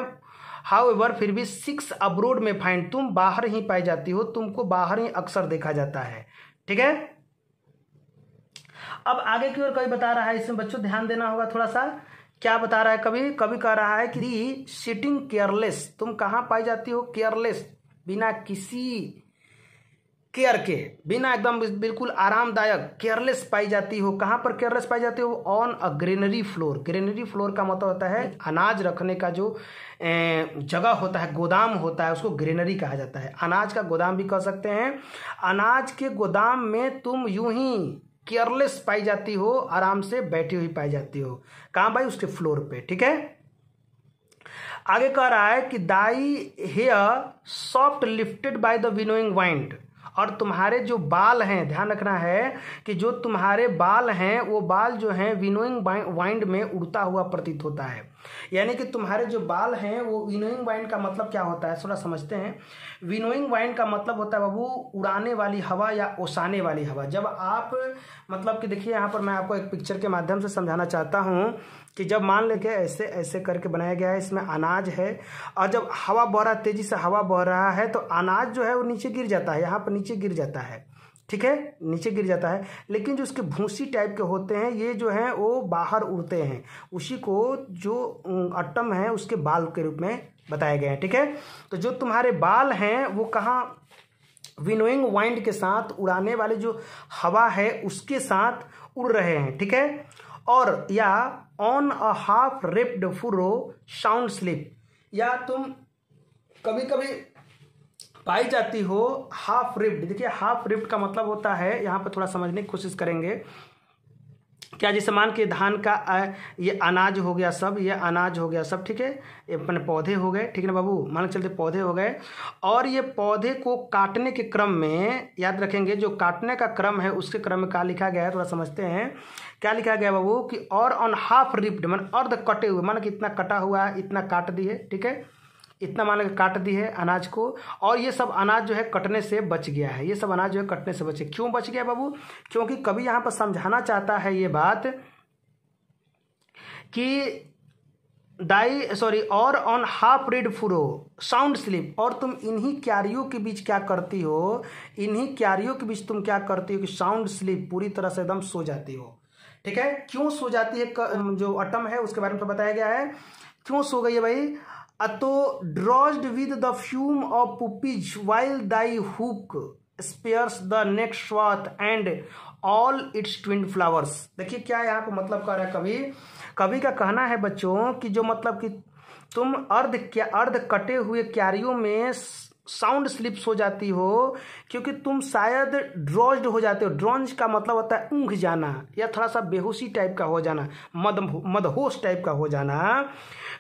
Speaker 1: हाउ एवर फिर भी सिक्स अब्रोड में फाइंड तुम बाहर ही पाई जाती हो तुमको बाहर ही अक्सर देखा जाता है ठीक है अब आगे की ओर कभी बता रहा है इसमें बच्चों ध्यान देना होगा थोड़ा सा क्या बता रहा है कभी कभी कह रहा है कि सिटिंग केयरलेस तुम कहाँ पाई जाती हो केयरलेस बिना किसी केयर के बिना एकदम बिल्कुल आरामदायक केयरलेस पाई जाती हो कहाँ पर केयरलेस पाई जाती हो on a granary floor greenery floor का मतलब होता है अनाज रखने का जो जगह होता है गोदाम होता है उसको ग्रेनरी कहा जाता है अनाज का गोदाम भी कह सकते हैं अनाज के गोदाम में तुम यूं ही केयरलेस पाई जाती हो आराम से बैठी हुई पाई जाती हो कहाँ भाई उसके फ्लोर पे ठीक है आगे कह रहा है कि thy hair soft lifted by the winnowing wind और तुम्हारे जो बाल हैं ध्यान रखना है कि जो तुम्हारे बाल हैं वो बाल जो हैं विनोइंग वाइंड में उड़ता हुआ प्रतीत होता है यानी कि तुम्हारे जो बाल हैं वो विनोइंग वाइन का मतलब क्या होता है थोड़ा समझते हैं विनोइंग वाइन का मतलब होता है बाबू उड़ाने वाली हवा या ओसाने वाली हवा जब आप मतलब कि देखिए यहाँ पर मैं आपको एक पिक्चर के माध्यम से समझाना चाहता हूँ कि जब मान लेके ऐसे ऐसे करके बनाया गया है इसमें अनाज है और जब हवा बह रहा तेज़ी से हवा बह रहा है तो अनाज जो है वो नीचे गिर जाता है यहाँ पर नीचे गिर जाता है ठीक है नीचे गिर जाता है लेकिन जो उसके भूसी टाइप के होते हैं ये जो हैं वो बाहर उड़ते हैं उसी को जो अट्टम है उसके बाल के रूप में बताए गए हैं ठीक है तो जो तुम्हारे बाल हैं वो कहाँ विनोइंग वाइंड के साथ उड़ाने वाले जो हवा है उसके साथ उड़ रहे हैं ठीक है और या on a half reaped furrow sound asleep या तुम कभी कभी पाई जाती हो हाफ रिफ्ट देखिए हाफ रिफ्ट का मतलब होता है यहाँ पर थोड़ा समझने की कोशिश करेंगे क्या जैसे मान के धान का आ, ये अनाज हो गया सब ये अनाज हो गया सब ठीक है ये अपने पौधे हो गए ठीक है ना बाबू मान के चलते पौधे हो गए और ये पौधे को काटने के क्रम में याद रखेंगे जो काटने का क्रम है उसके क्रम में क्या लिखा गया है थोड़ा समझते हैं क्या लिखा गया बाबू कि और ऑन हाफ रिप्ड मान अर्ध कटे हुए मान कि इतना कटा हुआ है इतना काट दिए ठीक है इतना मान लगे काट दी है अनाज को और ये सब अनाज जो है कटने से बच गया है ये सब अनाज जो है कटने से बचे क्यों बच गया बाबू क्योंकि कभी यहाँ पर समझाना चाहता है ये बात कि thy sorry or on half reaped furrow sound asleep और तुम इन्हीं क्यारियों के बीच क्या करती हो इन्हीं क्यारियों के बीच तुम क्या करती हो कि साउंड स्लिप पूरी तरह से एकदम सो जाती हो ठीक है क्यों सो जाती है जो अटम है उसके बारे में तो बताया गया है क्यों सो गई है भाई अतो drowsed with the fume of poppies while thy hook spares the next swath and all its twined flowers देखिए क्या यहाँ पर मतलब कह रहा है कवि कवि का कहना है बच्चों कि जो मतलब कि तुम अर्ध क्या अर्ध कटे हुए क्यारियों में साउंड स्लिप्स हो जाती हो क्योंकि तुम शायद ड्रॉज हो जाते हो ड्रॉन्ज का मतलब होता है ऊँघ जाना या थोड़ा सा बेहोशी टाइप का हो जाना मद मदहोश टाइप का हो जाना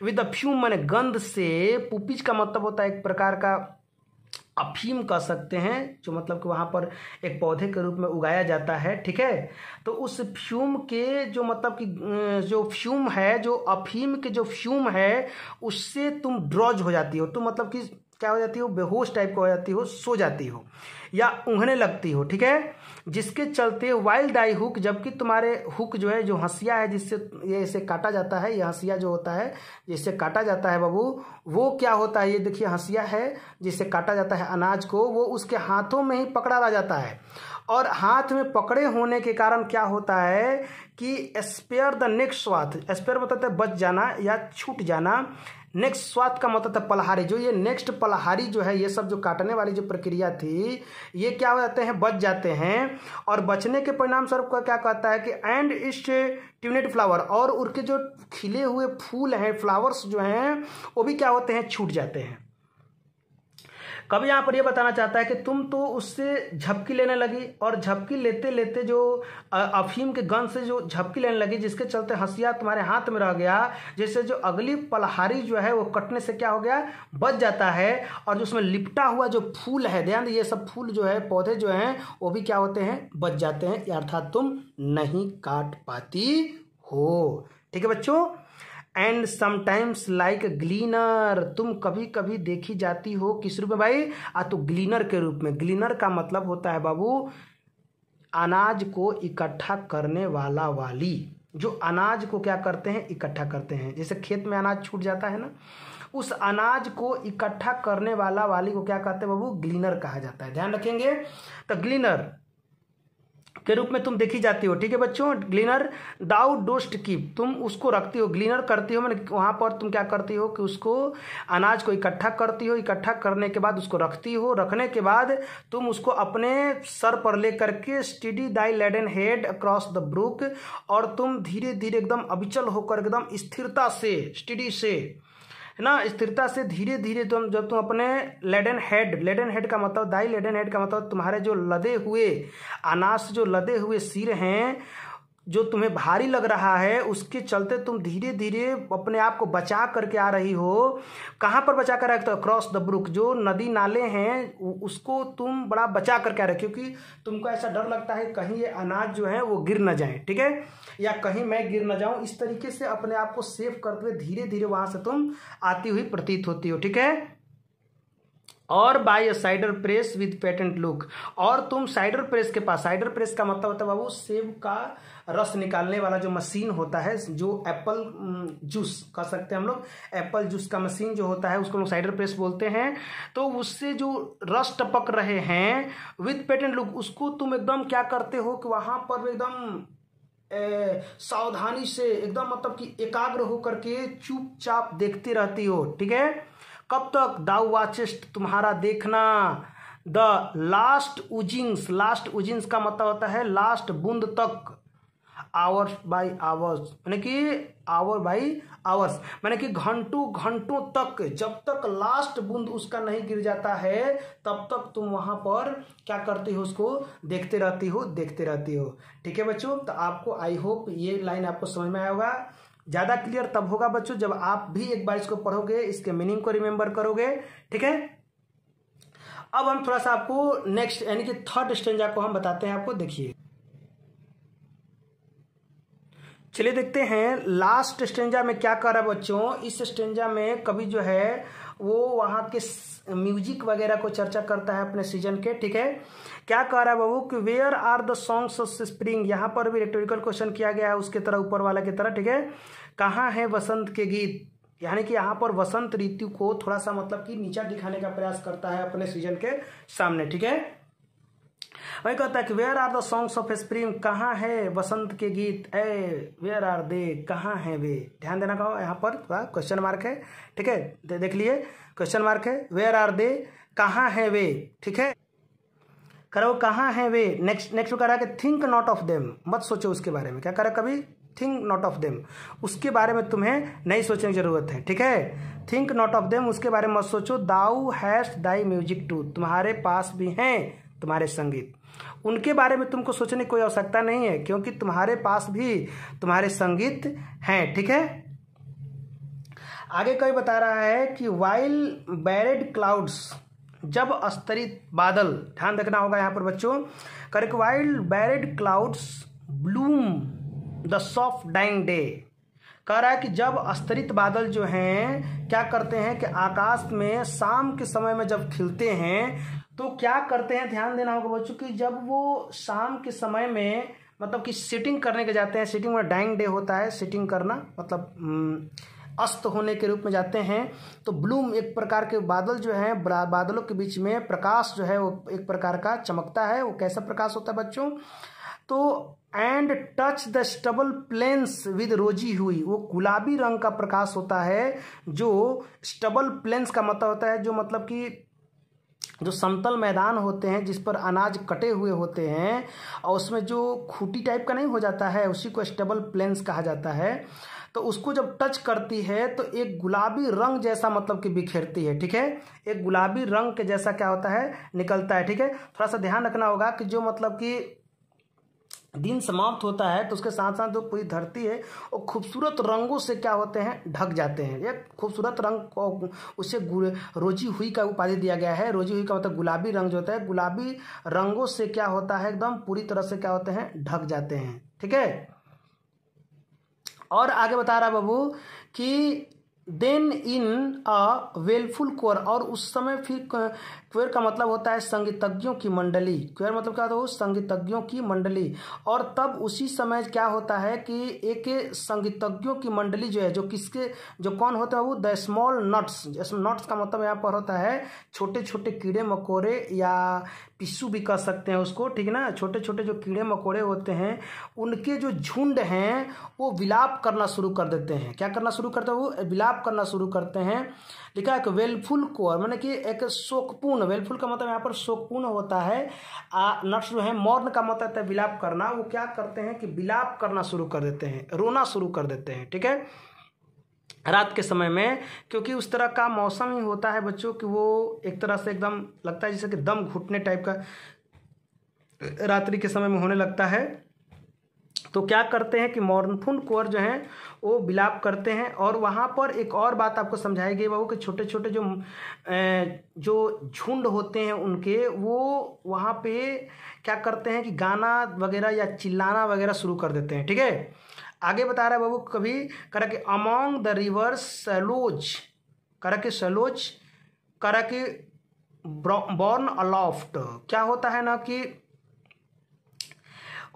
Speaker 1: विद अ फ्यूम मैंने गंध से पुपीज का मतलब होता है एक प्रकार का अफीम कह सकते हैं जो मतलब कि वहाँ पर एक पौधे के रूप में उगाया जाता है ठीक है तो उस फ्यूम के जो मतलब कि जो फ्यूम है जो अफीम के जो फ्यूम है उससे तुम ड्रॉज हो जाती हो तुम तो मतलब कि क्या हो जाती हो बेहोश टाइप का हो जाती हो सो जाती हो या उंघने लगती हो ठीक है जिसके चलते वाइल्ड आई हुक जबकि तुम्हारे हुक जो है जो हंसिया है जिससे ये इसे काटा जाता है ये हंसिया जो होता है जिससे काटा जाता है बाबू वो क्या होता है ये देखिए हंसिया है जिससे काटा जाता है अनाज को वो उसके हाथों में ही पकड़ा रह जाता है और हाथ में पकड़े होने के कारण क्या होता है कि spare the next swath spare बताते बच जाना या छूट जाना नेक्स्ट स्वाद का मतलब था पलहारी जो ये नेक्स्ट पलहारी जो है ये सब जो काटने वाली जो प्रक्रिया थी ये क्या हो जाते हैं बच जाते हैं और बचने के परिणाम स्वरूप का क्या कहता है कि एंड इस्ट ट्यूनेट फ्लावर और उनके जो खिले हुए फूल हैं फ्लावर्स जो हैं वो भी क्या होते हैं छूट जाते हैं कभी यहाँ पर यह बताना चाहता है कि तुम तो उससे झपकी लेने लगी और झपकी लेते लेते जो अफीम के गन से जो झपकी लेने लगी जिसके चलते हंसिया तुम्हारे हाथ में रह गया जिससे जो अगली पलहारी जो है वो कटने से क्या हो गया बच जाता है और जो उसमें लिपटा हुआ जो फूल है ध्यान ये सब फूल जो है पौधे जो हैं वो भी क्या होते हैं बच जाते हैं अर्थात तुम नहीं काट पाती हो ठीक है बच्चों एंड समटाइम्स लाइक ग्लीनर तुम कभी कभी देखी जाती हो किस रूप में भाई आ तो ग्लीनर के रूप में ग्लीनर का मतलब होता है बाबू अनाज को इकट्ठा करने वाला वाली जो अनाज को क्या करते हैं इकट्ठा करते हैं जैसे खेत में अनाज छूट जाता है ना उस अनाज को इकट्ठा करने वाला वाली को क्या कहते हैं बाबू ग्लीनर कहा जाता है ध्यान रखेंगे तो ग्लीनर के रूप में तुम देखी जाती हो ठीक है बच्चों ग्लीनर दाउ डोस्ट की तुम उसको रखती हो ग्लीनर करती हो मैंने वहाँ पर तुम क्या करती हो कि उसको अनाज को इकट्ठा करती हो इकट्ठा करने के बाद उसको रखती हो रखने के बाद तुम उसको अपने सर पर लेकर के steady thy laden head across the brook और तुम धीरे धीरे एकदम अविचल होकर एकदम स्थिरता से स्टडी से है ना स्थिरता से धीरे धीरे तुम तो जब तुम अपने लेडन हेड लेडन हेड का मतलब दाई लेडन हेड का मतलब तुम्हारे जो लदे हुए अनास जो लदे हुए सिर हैं जो तुम्हें भारी लग रहा है उसके चलते तुम धीरे धीरे अपने आप को बचा करके आ रही हो कहाँ पर बचा कर हो क्रॉस द ब्रुक जो नदी नाले हैं उसको तुम बड़ा बचा करके आ रहे हो क्योंकि तुमको ऐसा डर लगता है कहीं ये अनाज जो है वो गिर ना जाए ठीक है या कहीं मैं गिर ना जाऊँ इस तरीके से अपने आप को सेव करते हुए धीरे धीरे वहाँ से तुम आती हुई प्रतीत होती हो ठीक है और by a cider press with patient look और तुम साइडर प्रेस के पास साइडर प्रेस का मतलब होता है बाबू सेब का रस निकालने वाला जो मशीन होता है जो एप्पल जूस कह सकते हैं हम लोग एप्पल जूस का मशीन जो होता है उसको लोग साइडर प्रेस बोलते हैं तो उससे जो रस टपक रहे हैं विथ पेटेंट लुक उसको तुम एकदम क्या करते हो कि वहाँ पर एकदम ए, सावधानी से एकदम मतलब कि एकाग्र होकर के चुपचाप देखती रहती हो ठीक है कब तक दाउ वाचेस्ट तुम्हारा देखना the last oozings last oozings का मतलब होता है लास्ट बूंद तक आवर्स बाय आवर्स मैंने कि आवर बाई आवर्स मैंने कि घंटों घंटों तक जब तक लास्ट बूंद उसका नहीं गिर जाता है तब तक तुम वहां पर क्या करती हो उसको देखते रहती हो देखते रहती हो ठीक है बच्चों तो आपको आई होप ये लाइन आपको समझ में आया होगा ज़्यादा क्लियर तब होगा बच्चों जब आप भी एक बार इसको पढ़ोगे इसके मीनिंग को रिमेंबर करोगे ठीक है अब हम थोड़ा सा आपको नेक्स्ट यानी कि थर्ड स्टेंजा को हम बताते हैं आपको देखिए चलिए देखते हैं लास्ट स्टेंजा में क्या कर रहा है बच्चों इस स्टेंजा में कभी जो है वो वहाँ के म्यूजिक वगैरह को चर्चा करता है अपने सीजन के ठीक है क्या कह रहा है बाबू कि where are the songs of spring यहाँ पर भी रेटोरिकल क्वेश्चन किया गया है उसके तरह ऊपर वाला की तरह ठीक है कहाँ है वसंत के गीत यानी कि यहाँ पर वसंत ऋतु को थोड़ा सा मतलब कि नीचा दिखाने का प्रयास करता है अपने सीजन के सामने ठीक है वही कहता है कि where are the songs of हिस्स कहाँ है वसंत के गीत ए वेयर आर दे कहाँ है वे ध्यान देना कहो यहाँ पर थोड़ा क्वेश्चन मार्क है ठीक है दे, देख लिए क्वेश्चन मार्क है वेयर आर दे कहाँ है वे ठीक है करो कहाँ है वे नेक्स्ट नेक्स्ट कह रहा है कि थिंक नॉट ऑफ देम मत सोचो उसके बारे में क्या करे कभी थिंक नॉट ऑफ देम उसके बारे में तुम्हें नहीं सोचने की जरूरत है ठीक है थिंक नॉट ऑफ देम उसके बारे में मत सोचो thou hast thy music too तुम्हारे पास भी हैं तुम्हारे संगीत उनके बारे में तुमको सोचने की कोई आवश्यकता नहीं है क्योंकि तुम्हारे पास भी तुम्हारे संगीत हैं ठीक है आगे कोई बता रहा है कि वाइल बैरेड क्लाउड्स जब स्तरित बादल ध्यान रखना होगा यहाँ पर बच्चों correct while barred clouds bloom the soft dying day कह रहा है कि जब अस्तरित बादल जो हैं क्या करते हैं कि आकाश में शाम के समय में जब खिलते हैं तो क्या करते हैं ध्यान देना होगा बच्चों कि जब वो शाम के समय में मतलब कि सिटिंग करने के जाते हैं सिटिंग में डाइंग डे होता है सिटिंग करना मतलब हम्म, अस्त होने के रूप में जाते हैं तो ब्लूम एक प्रकार के बादल जो हैं बादलों के बीच में प्रकाश जो है वो एक प्रकार का चमकता है वो कैसा प्रकाश होता है बच्चों तो and touch the stubble plains with rosy hue वो गुलाबी रंग का प्रकाश होता है जो स्टबल प्लेन्स का मतलब होता है जो मतलब कि जो समतल मैदान होते हैं जिस पर अनाज कटे हुए होते हैं और उसमें जो खूटी टाइप का नहीं हो जाता है उसी को स्टबल प्लेन्स कहा जाता है तो उसको जब टच करती है तो एक गुलाबी रंग जैसा मतलब कि बिखेरती है ठीक है एक गुलाबी रंग के जैसा क्या होता है निकलता है ठीक है थोड़ा सा ध्यान रखना होगा कि जो मतलब कि दिन समाप्त होता है तो उसके साथ साथ जो पूरी धरती है वो खूबसूरत रंगों से क्या होते हैं ढक जाते हैं ये खूबसूरत रंग को उसे रोजी हुई का उपाधि दिया गया है रोजी हुई का मतलब गुलाबी रंग जो होता है गुलाबी रंगों से क्या होता है एकदम पूरी तरह से क्या होते हैं ढक जाते हैं ठीक है और आगे बता रहा बाबू कि देन इन अ वेलफुल क्वर और उस समय फिर क्वेर का मतलब होता है संगीतज्ञों की मंडली क्वेर मतलब क्या होता है संगीतज्ञों की मंडली और तब उसी समय क्या होता है कि एक संगीतज्ञों की मंडली जो है जो किसके जो कौन होता है वो द स्मॉल नट्स नट्स का मतलब यहाँ पर होता है छोटे छोटे कीड़े मकोड़े या पिस्सू भी कह सकते हैं उसको ठीक है ना छोटे छोटे जो कीड़े मकोड़े होते हैं उनके जो झुंड हैं वो विलाप करना शुरू कर देते हैं क्या करना शुरू करते हैं वो विलाप करना शुरू करते हैं लिखा एक वेलफुल कोर मैंने कि एक शोकपूर्ण वेलफुल का मतलब यहाँ पर शोकपूर्ण होता है नट्स जो है मौर्न का मतलब है विलाप करना वो क्या करते हैं कि विलाप करना शुरू कर देते हैं रोना शुरू कर देते हैं ठीक है रात के समय में क्योंकि उस तरह का मौसम ही होता है बच्चों कि वो एक तरह से एकदम लगता है जैसे कि दम घुटने टाइप का रात्रि के समय में होने लगता है तो क्या करते हैं कि मॉर्नफून कुंवर जो हैं वो बिलाप करते हैं और वहाँ पर एक और बात आपको समझाई गई बाबू कि छोटे छोटे जो जो झुंड होते हैं उनके वो वहाँ पे क्या करते हैं कि गाना वगैरह या चिल्लाना वगैरह शुरू कर देते हैं ठीक है आगे बता रहा है बाबू कभी करके अमोंग द रिवर्स सलोज करा कि सलोज करा बॉर्न अलॉफ्ट क्या होता है ना कि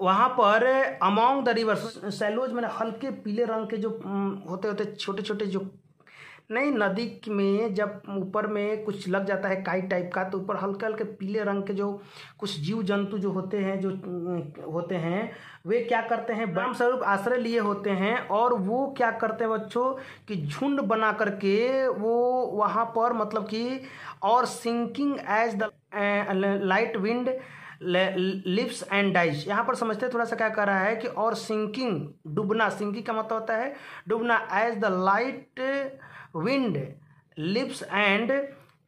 Speaker 1: वहाँ पर अमोंग द रिवर्स सैलोज मैंने हल्के पीले रंग के जो होते होते छोटे छोटे जो नहीं नदी में जब ऊपर में कुछ लग जाता है काई टाइप का तो ऊपर हल्के हल्के पीले रंग के जो कुछ जीव जंतु जो होते हैं जो होते हैं वे क्या करते हैं ब्रह्म स्वरूप आश्रय लिए होते हैं और वो क्या करते हैं बच्चों कि झुंड बना करके वो वहाँ पर मतलब कि और sinking as the light wind lives and dies यहाँ पर समझते थोड़ा सा क्या कर रहा है कि और सिंकिंग डूबना सिंकिंग का मतलब होता है डूबना as the light wind lives and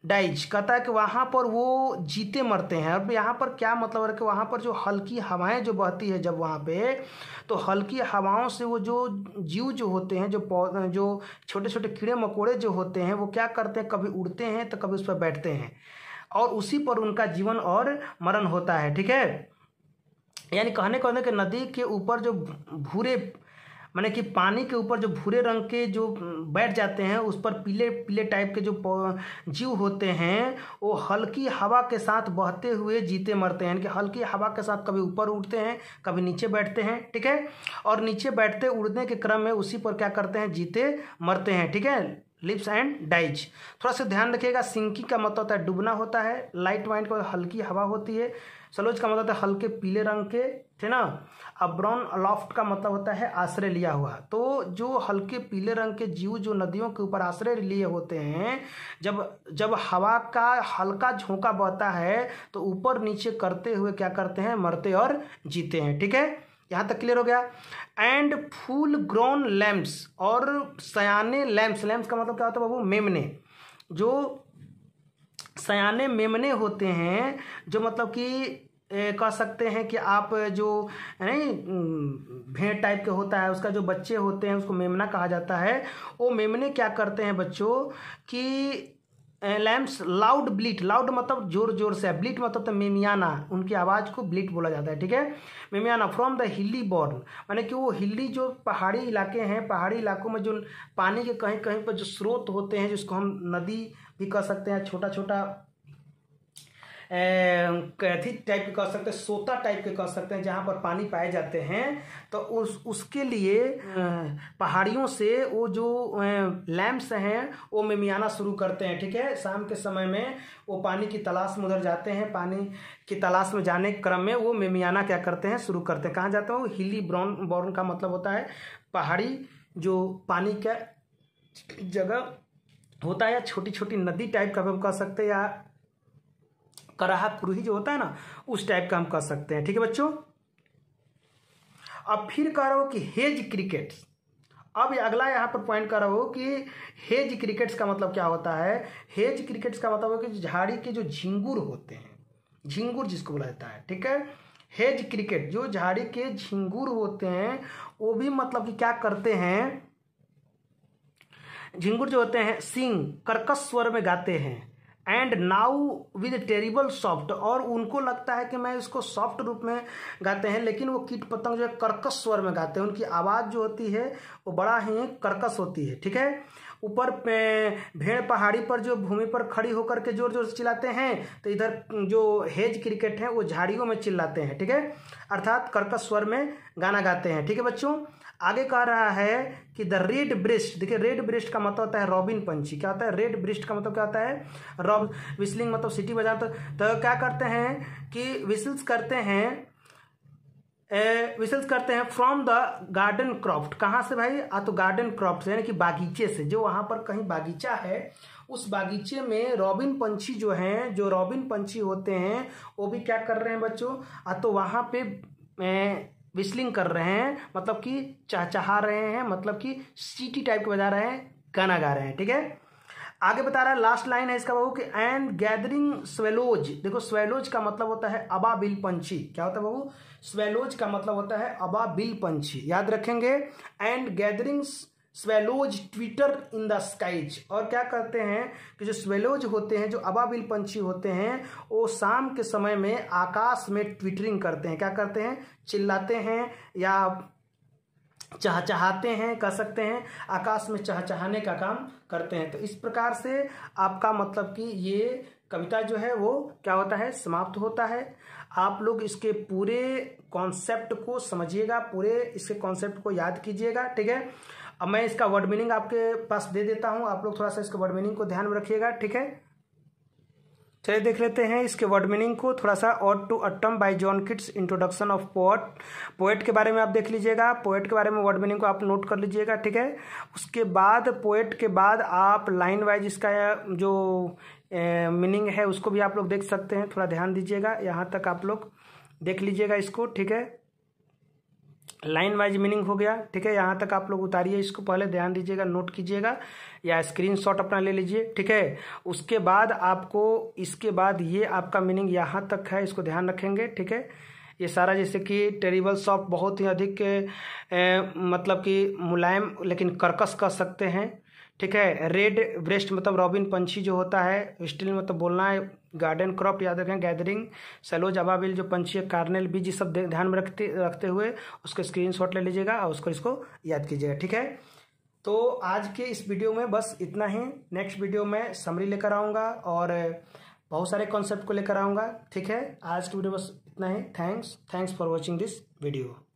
Speaker 1: dies कहता है कि वहाँ पर वो जीते मरते हैं और यहाँ पर क्या मतलब है कि वहाँ पर जो हल्की हवाएं जो बहती है जब वहाँ पे तो हल्की हवाओं से वो जो जीव जो होते हैं जो पौ जो छोटे छोटे कीड़े मकोड़े जो होते हैं वो क्या करते हैं कभी उड़ते हैं तो कभी उस पर बैठते हैं और उसी पर उनका जीवन और मरण होता है ठीक है यानी कहने कहने के नदी के ऊपर जो भूरे माने कि पानी के ऊपर जो भूरे रंग के जो बैठ जाते हैं उस पर पीले पीले टाइप के जो जीव होते हैं वो हल्की हवा के साथ बहते हुए जीते मरते हैं यानी कि हल्की हवा के साथ कभी ऊपर उड़ते हैं कभी नीचे बैठते हैं ठीक है और नीचे बैठते उड़ने के क्रम में उसी पर क्या करते हैं जीते मरते हैं ठीक है लिप्स एंड डाइज थोड़ा सा ध्यान रखिएगा सिंकी का मतलब होता है डूबना होता है लाइट वाइट को हल्की हवा होती है सलोज का मतलब होता है हल्के पीले रंग के ठीक ना अब ब्राउन अलॉफ्ट का मतलब होता है आश्रय लिया हुआ तो जो हल्के पीले रंग के जीव जो नदियों के ऊपर आश्रय लिए होते हैं जब जब हवा का हल्का झोंका बहता है तो ऊपर नीचे करते हुए क्या करते हैं मरते और जीते हैं ठीक है यहाँ तक क्लियर हो गया एंड फूल ग्रोन लैम्प्स और सयाने लैम्प्स लैम्प्स का मतलब क्या होता है बाबू मेमने जो सयाने मेमने होते हैं जो मतलब कि कह सकते हैं कि आप जो नहीं भेंट टाइप के होता है उसका जो बच्चे होते हैं उसको मेमना कहा जाता है वो मेमने क्या करते हैं बच्चों कि लैम्प्स लाउड ब्लीट लाउड मतलब जोर जोर से ब्लीट मतलब तो मेमियाना उनकी आवाज़ को ब्लीट बोला जाता है ठीक है मेमियाना फ्रॉम द हिली बॉर्न मैंने कि वो हिली जो पहाड़ी इलाके हैं पहाड़ी इलाकों में जो पानी के कहीं कहीं पर जो स्रोत होते हैं जिसको हम नदी भी कह सकते हैं छोटा छोटा कैथी टाइप के कह सकते हैं सोता टाइप के कह सकते हैं जहाँ पर पानी पाए जाते हैं तो उस उसके लिए पहाड़ियों से वो जो लैम्प्स हैं वो मेमियाना शुरू करते हैं ठीक है शाम के समय में वो पानी की तलाश में उधर जाते हैं पानी की तलाश में जाने के क्रम में वो मेमियाना क्या करते हैं शुरू करते हैं कहाँ जाते हैं वो हिली ब्राउन बॉर्न का मतलब होता है पहाड़ी जो पानी का जगह होता है या छोटी छोटी नदी टाइप का भी हम कह सकते हैं या कराहा कुरही जो होता है ना उस टाइप का हम कह सकते हैं ठीक है बच्चों अब फिर कह रहा हो कि हेज क्रिकेट अब अगला यहाँ पर पॉइंट कर रहा हो कि हेज क्रिकेट्स का मतलब क्या होता है हेज क्रिकेट्स का मतलब है कि झाड़ी के जो झिंगुर होते हैं झिंगुर जिसको बोला जाता है ठीक है हेज क्रिकेट जो झाड़ी के झिंगुर होते हैं वो भी मतलब कि क्या करते हैं झिंगुर जो होते हैं सिंग कर्कश स्वर में गाते हैं and now with treble soft और उनको लगता है कि मैं इसको सॉफ्ट रूप में गाते हैं लेकिन वो कीट पतंग जो है कर्कश स्वर में गाते हैं उनकी आवाज़ जो होती है वो बड़ा ही कर्कश होती है ठीक है ऊपर भेड़ पहाड़ी पर जो भूमि पर खड़ी होकर के जोर जोर से चिल्लाते हैं तो इधर जो हेज क्रिकेट है वो झाड़ियों में चिल्लाते हैं ठीक है अर्थात कर्कश स्वर में गाना गाते हैं ठीक है बच्चों आगे कह रहा है कि द रेड ब्रिस्ट देखिए रेड ब्रिस्ट का मतलब होता है रॉबिन पंछी क्या होता है रेड ब्रिस्ट का मतलब क्या होता है रॉब विस्लिंग मतलब सिटी बजाना तो, तो क्या करते हैं कि विसल्स करते हैं विशेष करते हैं फ्रॉम द गार्डन क्रॉफ्ट कहाँ से भाई आ तो गार्डन क्रॉफ्ट यानी कि बागीचे से जो वहाँ पर कहीं बागीचा है उस बागीचे में रॉबिन पंछी जो हैं जो रॉबिन पंछी होते हैं वो भी क्या कर रहे हैं बच्चों आ तो वहाँ पे विस्लिंग कर रहे हैं मतलब कि चहचहा रहे हैं मतलब कि सीटी टाइप के बजा रहे हैं गाना गा रहे हैं ठीक है आगे बता रहा है लास्ट लाइन है इसका बाबू कि एंड गैदरिंग स्वेलोज देखो स्वेलोज का मतलब होता है अबाबिल पंछी क्या होता है बाबू स्वेलोज का मतलब होता है अबाबिल पंछी याद रखेंगे and gatherings swallows twitter in the skies और क्या करते हैं कि जो स्वेलोज होते हैं जो अबाबिल पंछी होते हैं वो शाम के समय में आकाश में ट्विटरिंग करते हैं क्या करते हैं चिल्लाते हैं या चहचहाते हैं कह सकते हैं आकाश में चहचहाने का काम करते हैं तो इस प्रकार से आपका मतलब कि ये कविता जो है वो क्या होता है समाप्त होता है आप लोग इसके पूरे कॉन्सेप्ट को समझिएगा पूरे इसके कॉन्सेप्ट को याद कीजिएगा ठीक है अब मैं इसका वर्ड मीनिंग आपके पास दे देता हूँ आप लोग थोड़ा सा इसके वर्ड मीनिंग को ध्यान में रखिएगा ठीक है चलिए देख लेते हैं इसके वर्ड मीनिंग को थोड़ा सा ode to autumn by John Keats introduction of poet poet के बारे में आप देख लीजिएगा पोएट के बारे में वर्ड मीनिंग को आप नोट कर लीजिएगा ठीक है उसके बाद पोएट के बाद आप लाइन वाइज इसका जो मीनिंग है उसको भी आप लोग देख सकते हैं थोड़ा ध्यान दीजिएगा यहाँ तक आप लोग देख लीजिएगा इसको ठीक है लाइन वाइज मीनिंग हो गया ठीक है यहाँ तक आप लोग उतारिए इसको पहले ध्यान दीजिएगा नोट कीजिएगा या स्क्रीनशॉट अपना ले लीजिए ठीक है उसके बाद आपको इसके बाद ये आपका मीनिंग यहाँ तक है इसको ध्यान रखेंगे ठीक है ये सारा जैसे कि टेरिबल सॉफ्ट बहुत ही अधिक ए, मतलब कि मुलायम लेकिन कर्कश कर सकते हैं ठीक है रेड ब्रेस्ट मतलब रॉबिन पंछी जो होता है स्टील मतलब बोलना है गार्डन क्रॉप याद रखें गैदरिंग सेलो जवाबिल जो पंछी है कार्नेल बीज सब ध्यान में रखते रखते हुए उसका स्क्रीनशॉट ले लीजिएगा और उसको इसको याद कीजिएगा ठीक है तो आज के इस वीडियो में बस इतना ही नेक्स्ट वीडियो में समरी लेकर आऊँगा और बहुत सारे कॉन्सेप्ट को लेकर आऊँगा ठीक है आज की वीडियो बस इतना ही thanks thanks for watching this video